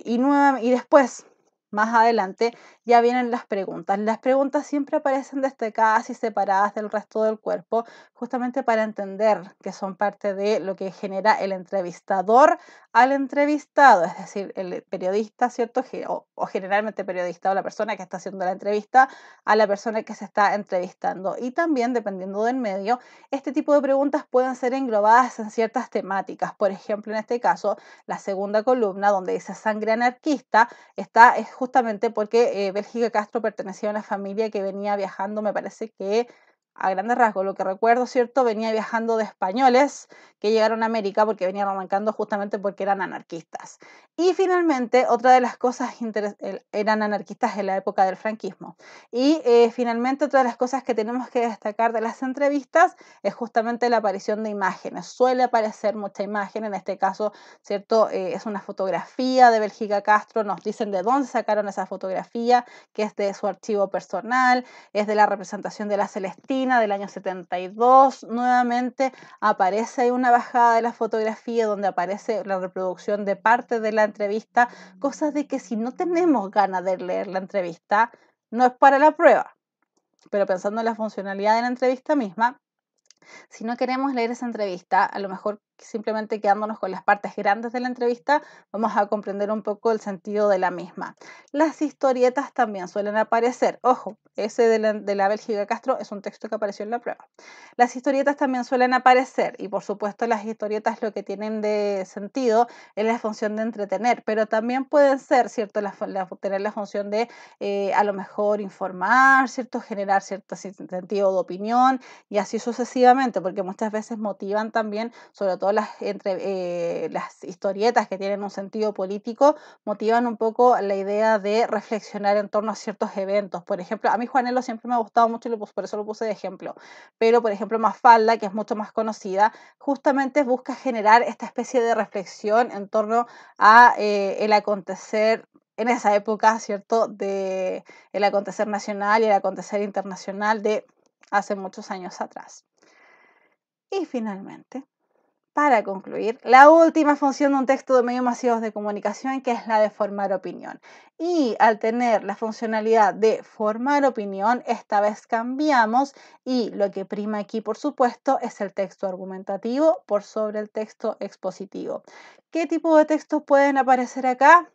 S1: y después más adelante ya vienen las preguntas. Las preguntas siempre aparecen destacadas y separadas del resto del cuerpo, justamente para entender que son parte de lo que genera el entrevistador al entrevistado, es decir, el periodista, ¿cierto? O, generalmente periodista o la persona que está haciendo la entrevista a la persona que se está entrevistando. Y también, dependiendo del medio, este tipo de preguntas pueden ser englobadas en ciertas temáticas. Por ejemplo, en este caso, la segunda columna donde dice sangre anarquista está es justamente porque eh, Bélgica Castro pertenecía a una familia que venía viajando, me parece que a grandes rasgos, lo que recuerdo, ¿cierto? Venía viajando de españoles que llegaron a América porque venían arrancando justamente porque eran anarquistas. Y finalmente, otra de las cosas, eran anarquistas en la época del franquismo. Y eh, finalmente, otra de las cosas que tenemos que destacar de las entrevistas es justamente la aparición de imágenes. Suele aparecer mucha imagen, en este caso, ¿cierto? Eh, es una fotografía de Bélgica Castro, nos dicen de dónde sacaron esa fotografía, que es de su archivo personal, es de la representación de la Celestina del año 72, nuevamente aparece una bajada de la fotografía donde aparece la reproducción de parte de la entrevista, cosas de que si no tenemos ganas de leer la entrevista, no es para la prueba. Pero pensando en la funcionalidad de la entrevista misma, si no queremos leer esa entrevista, a lo mejor simplemente quedándonos con las partes grandes de la entrevista, vamos a comprender un poco el sentido de la misma. Las historietas también suelen aparecer. Ojo, ese de la, de Bélgica Castro es un texto que apareció en la prueba. Las historietas también suelen aparecer y por supuesto las historietas lo que tienen de sentido es la función de entretener, pero también pueden ser, ¿cierto? La, tener la función de eh, a lo mejor informar, ¿cierto? Generar cierto sentido de opinión y así sucesivamente, porque muchas veces motivan también, sobre todo las, entre, eh, las historietas que tienen un sentido político, motivan un poco la idea de reflexionar en torno a ciertos eventos. Por ejemplo, a mí Juanelo siempre me ha gustado mucho y por eso lo puse de ejemplo. Pero, por ejemplo, Mafalda, que es mucho más conocida, justamente busca generar esta especie de reflexión en torno a eh, el acontecer en esa época, ¿cierto?, de el acontecer nacional y el acontecer internacional de hace muchos años atrás. Y finalmente, para concluir, la última función de un texto de medios masivos de comunicación, que es la de formar opinión. Y al tener la funcionalidad de formar opinión, esta vez cambiamos y lo que prima aquí, por supuesto, es el texto argumentativo por sobre el texto expositivo. ¿Qué tipo de textos pueden aparecer acá?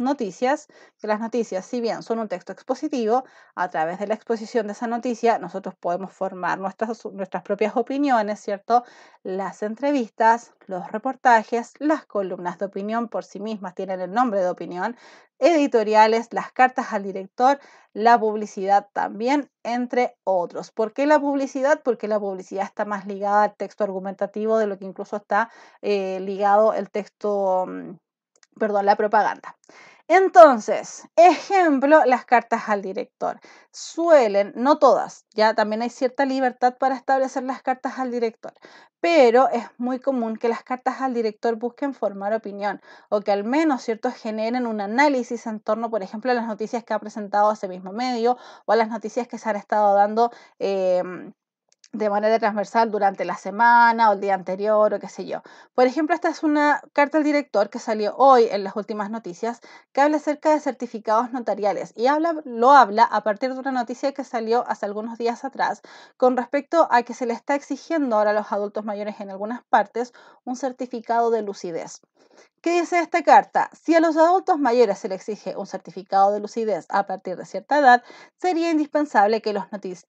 S1: noticias, que las noticias, si bien son un texto expositivo, a través de la exposición de esa noticia nosotros podemos formar nuestras, nuestras propias opiniones, ¿cierto? Las entrevistas, los reportajes, las columnas de opinión por sí mismas tienen el nombre de opinión, editoriales, las cartas al director, la publicidad también, entre otros. ¿Por qué la publicidad? Porque la publicidad está más ligada al texto argumentativo de lo que incluso está eh, ligado el texto mm, perdón, la propaganda. Entonces, ejemplo, las cartas al director. Suelen, no todas, ya también hay cierta libertad para establecer las cartas al director, pero es muy común que las cartas al director busquen formar opinión o que al menos ¿cierto?, generen un análisis en torno, por ejemplo, a las noticias que ha presentado ese mismo medio o a las noticias que se han estado dando. Em, de manera transversal durante la semana o el día anterior o qué sé yo. Por ejemplo, esta es una carta al director que salió hoy en las últimas noticias que habla acerca de certificados notariales y habla, lo habla a partir de una noticia que salió hace algunos días atrás con respecto a que se le está exigiendo ahora a los adultos mayores en algunas partes un certificado de lucidez. ¿Qué dice esta carta? Si a los adultos mayores se les exige un certificado de lucidez a partir de cierta edad, sería indispensable que los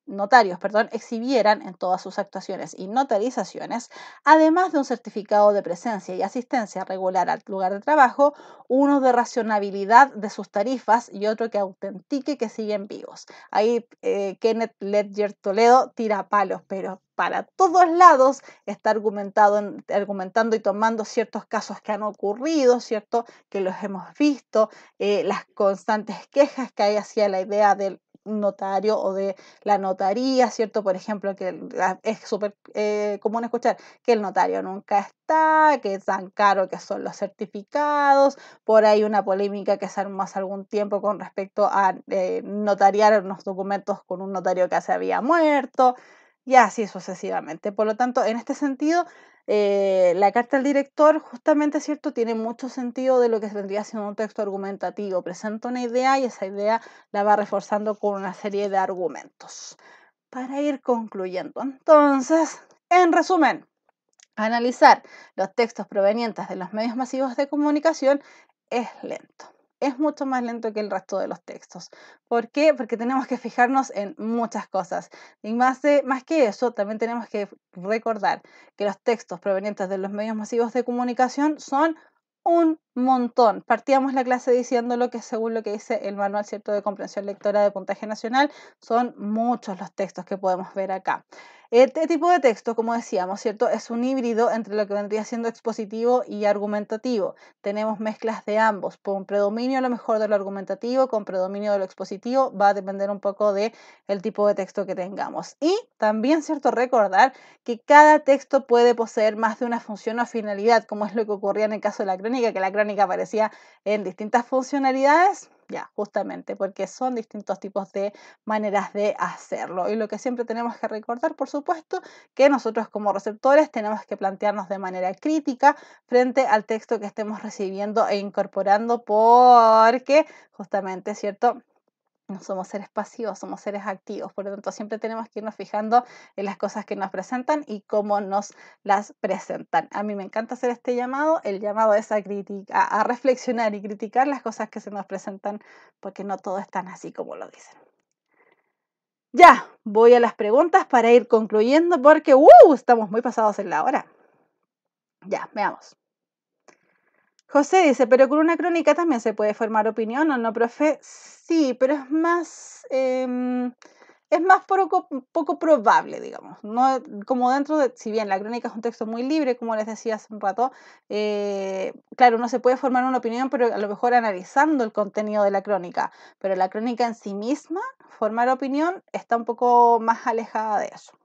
S1: notarios perdón, exhibieran en todas sus actuaciones y notarizaciones, además de un certificado de presencia y asistencia regular al lugar de trabajo, uno de racionabilidad de sus tarifas y otro que autentique que siguen vivos. Ahí eh, Kenneth Ledger Toledo tira palos, pero para todos lados está argumentando y tomando ciertos casos que han ocurrido, ¿cierto? Que los hemos visto, eh, las constantes quejas que hay hacia la idea del notario o de la notaría, ¿cierto? Por ejemplo, que es súper eh, común escuchar que el notario nunca está, que es tan caro que son los certificados, por ahí una polémica que se armó hace algún tiempo con respecto a eh, notariar unos documentos con un notario que se había muerto, y así sucesivamente. Por lo tanto, en este sentido, eh, la carta al director justamente, ¿cierto?, tiene mucho sentido de lo que vendría siendo un texto argumentativo. Presenta una idea y esa idea la va reforzando con una serie de argumentos. Para ir concluyendo, entonces, en resumen, analizar los textos provenientes de los medios masivos de comunicación es lento es mucho más lento que el resto de los textos. ¿Por qué? Porque tenemos que fijarnos en muchas cosas. Y más, más que eso, también tenemos que recordar que los textos provenientes de los medios masivos de comunicación son un montón. Partíamos la clase diciendo lo que según lo que dice el manual cierto de comprensión lectora de puntaje nacional, son muchos los textos que podemos ver acá. Este tipo de texto, como decíamos, ¿cierto? Es un híbrido entre lo que vendría siendo expositivo y argumentativo. Tenemos mezclas de ambos, con predominio a lo mejor de lo argumentativo, con predominio de lo expositivo, va a depender un poco del tipo de texto que tengamos. Y también, ¿cierto? Recordar que cada texto puede poseer más de una función o finalidad, como es lo que ocurría en el caso de la crónica, que la crónica aparecía en distintas funcionalidades ya, justamente, porque son distintos tipos de maneras de hacerlo. Y lo que siempre tenemos que recordar, por supuesto, que nosotros como receptores tenemos que plantearnos de manera crítica frente al texto que estemos recibiendo e incorporando, porque justamente, ¿cierto? somos seres pasivos, somos seres activos. Por lo tanto, siempre tenemos que irnos fijando en las cosas que nos presentan y cómo nos las presentan. A mí me encanta hacer este llamado. El llamado es a, a reflexionar y criticar las cosas que se nos presentan porque no todo es tan así como lo dicen. Ya, voy a las preguntas para ir concluyendo porque uh, estamos muy pasados en la hora. Ya, veamos. José dice, pero con una crónica también se puede formar opinión, ¿o no, profe? Sí, pero es más, em, es más poco, poco, probable, digamos. No, como dentro de, si bien la crónica es un texto muy libre, como les decía hace un rato, eh, claro, uno se puede formar una opinión, pero a lo mejor analizando el contenido de la crónica. Pero la crónica en sí misma, formar opinión, está un poco más alejada de eso.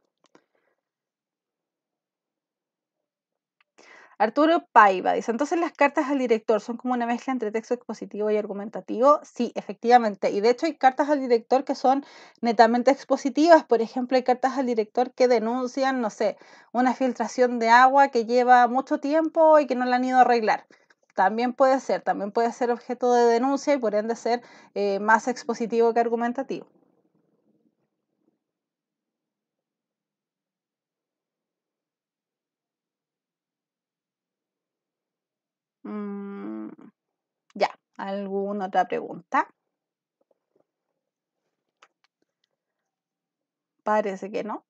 S1: Arturo Paiva dice, entonces las cartas al director son como una mezcla entre texto expositivo y argumentativo. Sí, efectivamente. Y de hecho hay cartas al director que son netamente expositivas. Por ejemplo, hay cartas al director que denuncian, no sé, una filtración de agua que lleva mucho tiempo y que no la han ido a arreglar también puede ser, también puede ser objeto de denuncia y por ende ser eh, más expositivo que argumentativo. ¿Alguna otra pregunta? Parece que no.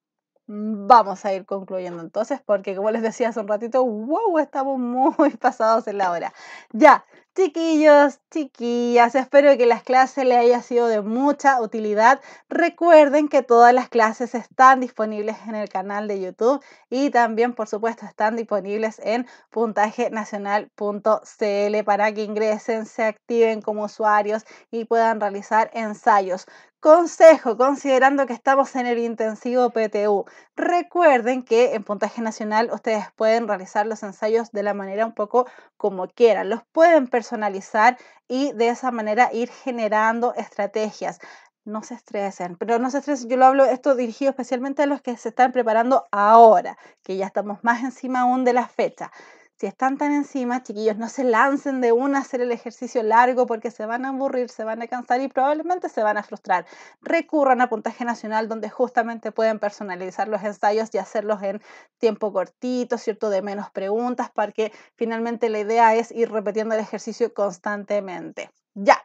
S1: Vamos a ir concluyendo entonces, porque como les decía hace un ratito, wow, estamos <laughs> muy pasados en la hora. Ya, Chiquillos, chiquillas, espero que las clases les haya sido de mucha utilidad. Recuerden que todas las clases están disponibles en el canal de YouTube y también, por supuesto, están disponibles en puntajenacional.cl para que ingresen, se activen como usuarios y puedan realizar ensayos. Consejo, considerando que estamos en el intensivo PTU, recuerden que en puntaje nacional ustedes pueden realizar los ensayos de la manera un poco como quieran, los pueden personalizar y de esa manera ir generando estrategias no se estresen, pero no se estresen, yo lo hablo esto dirigido especialmente a los que se están preparando ahora, que ya estamos más encima aún de la fecha si están tan encima, chiquillos, no se lancen de una a hacer el ejercicio largo porque se van a aburrir, se van a cansar y probablemente se van a frustrar. Recurran a puntaje nacional donde justamente pueden personalizar los ensayos y hacerlos en tiempo cortito, ¿cierto? De menos preguntas, porque finalmente la idea es ir repitiendo el ejercicio constantemente. Ya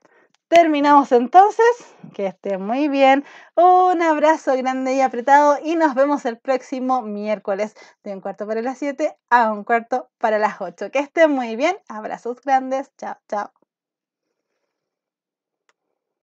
S1: terminamos entonces. Que esté muy bien. Un abrazo grande y apretado y nos vemos el próximo miércoles de un cuarto para las 7 a un cuarto para las 8. Que esté muy bien. Abrazos grandes. Chao, chao.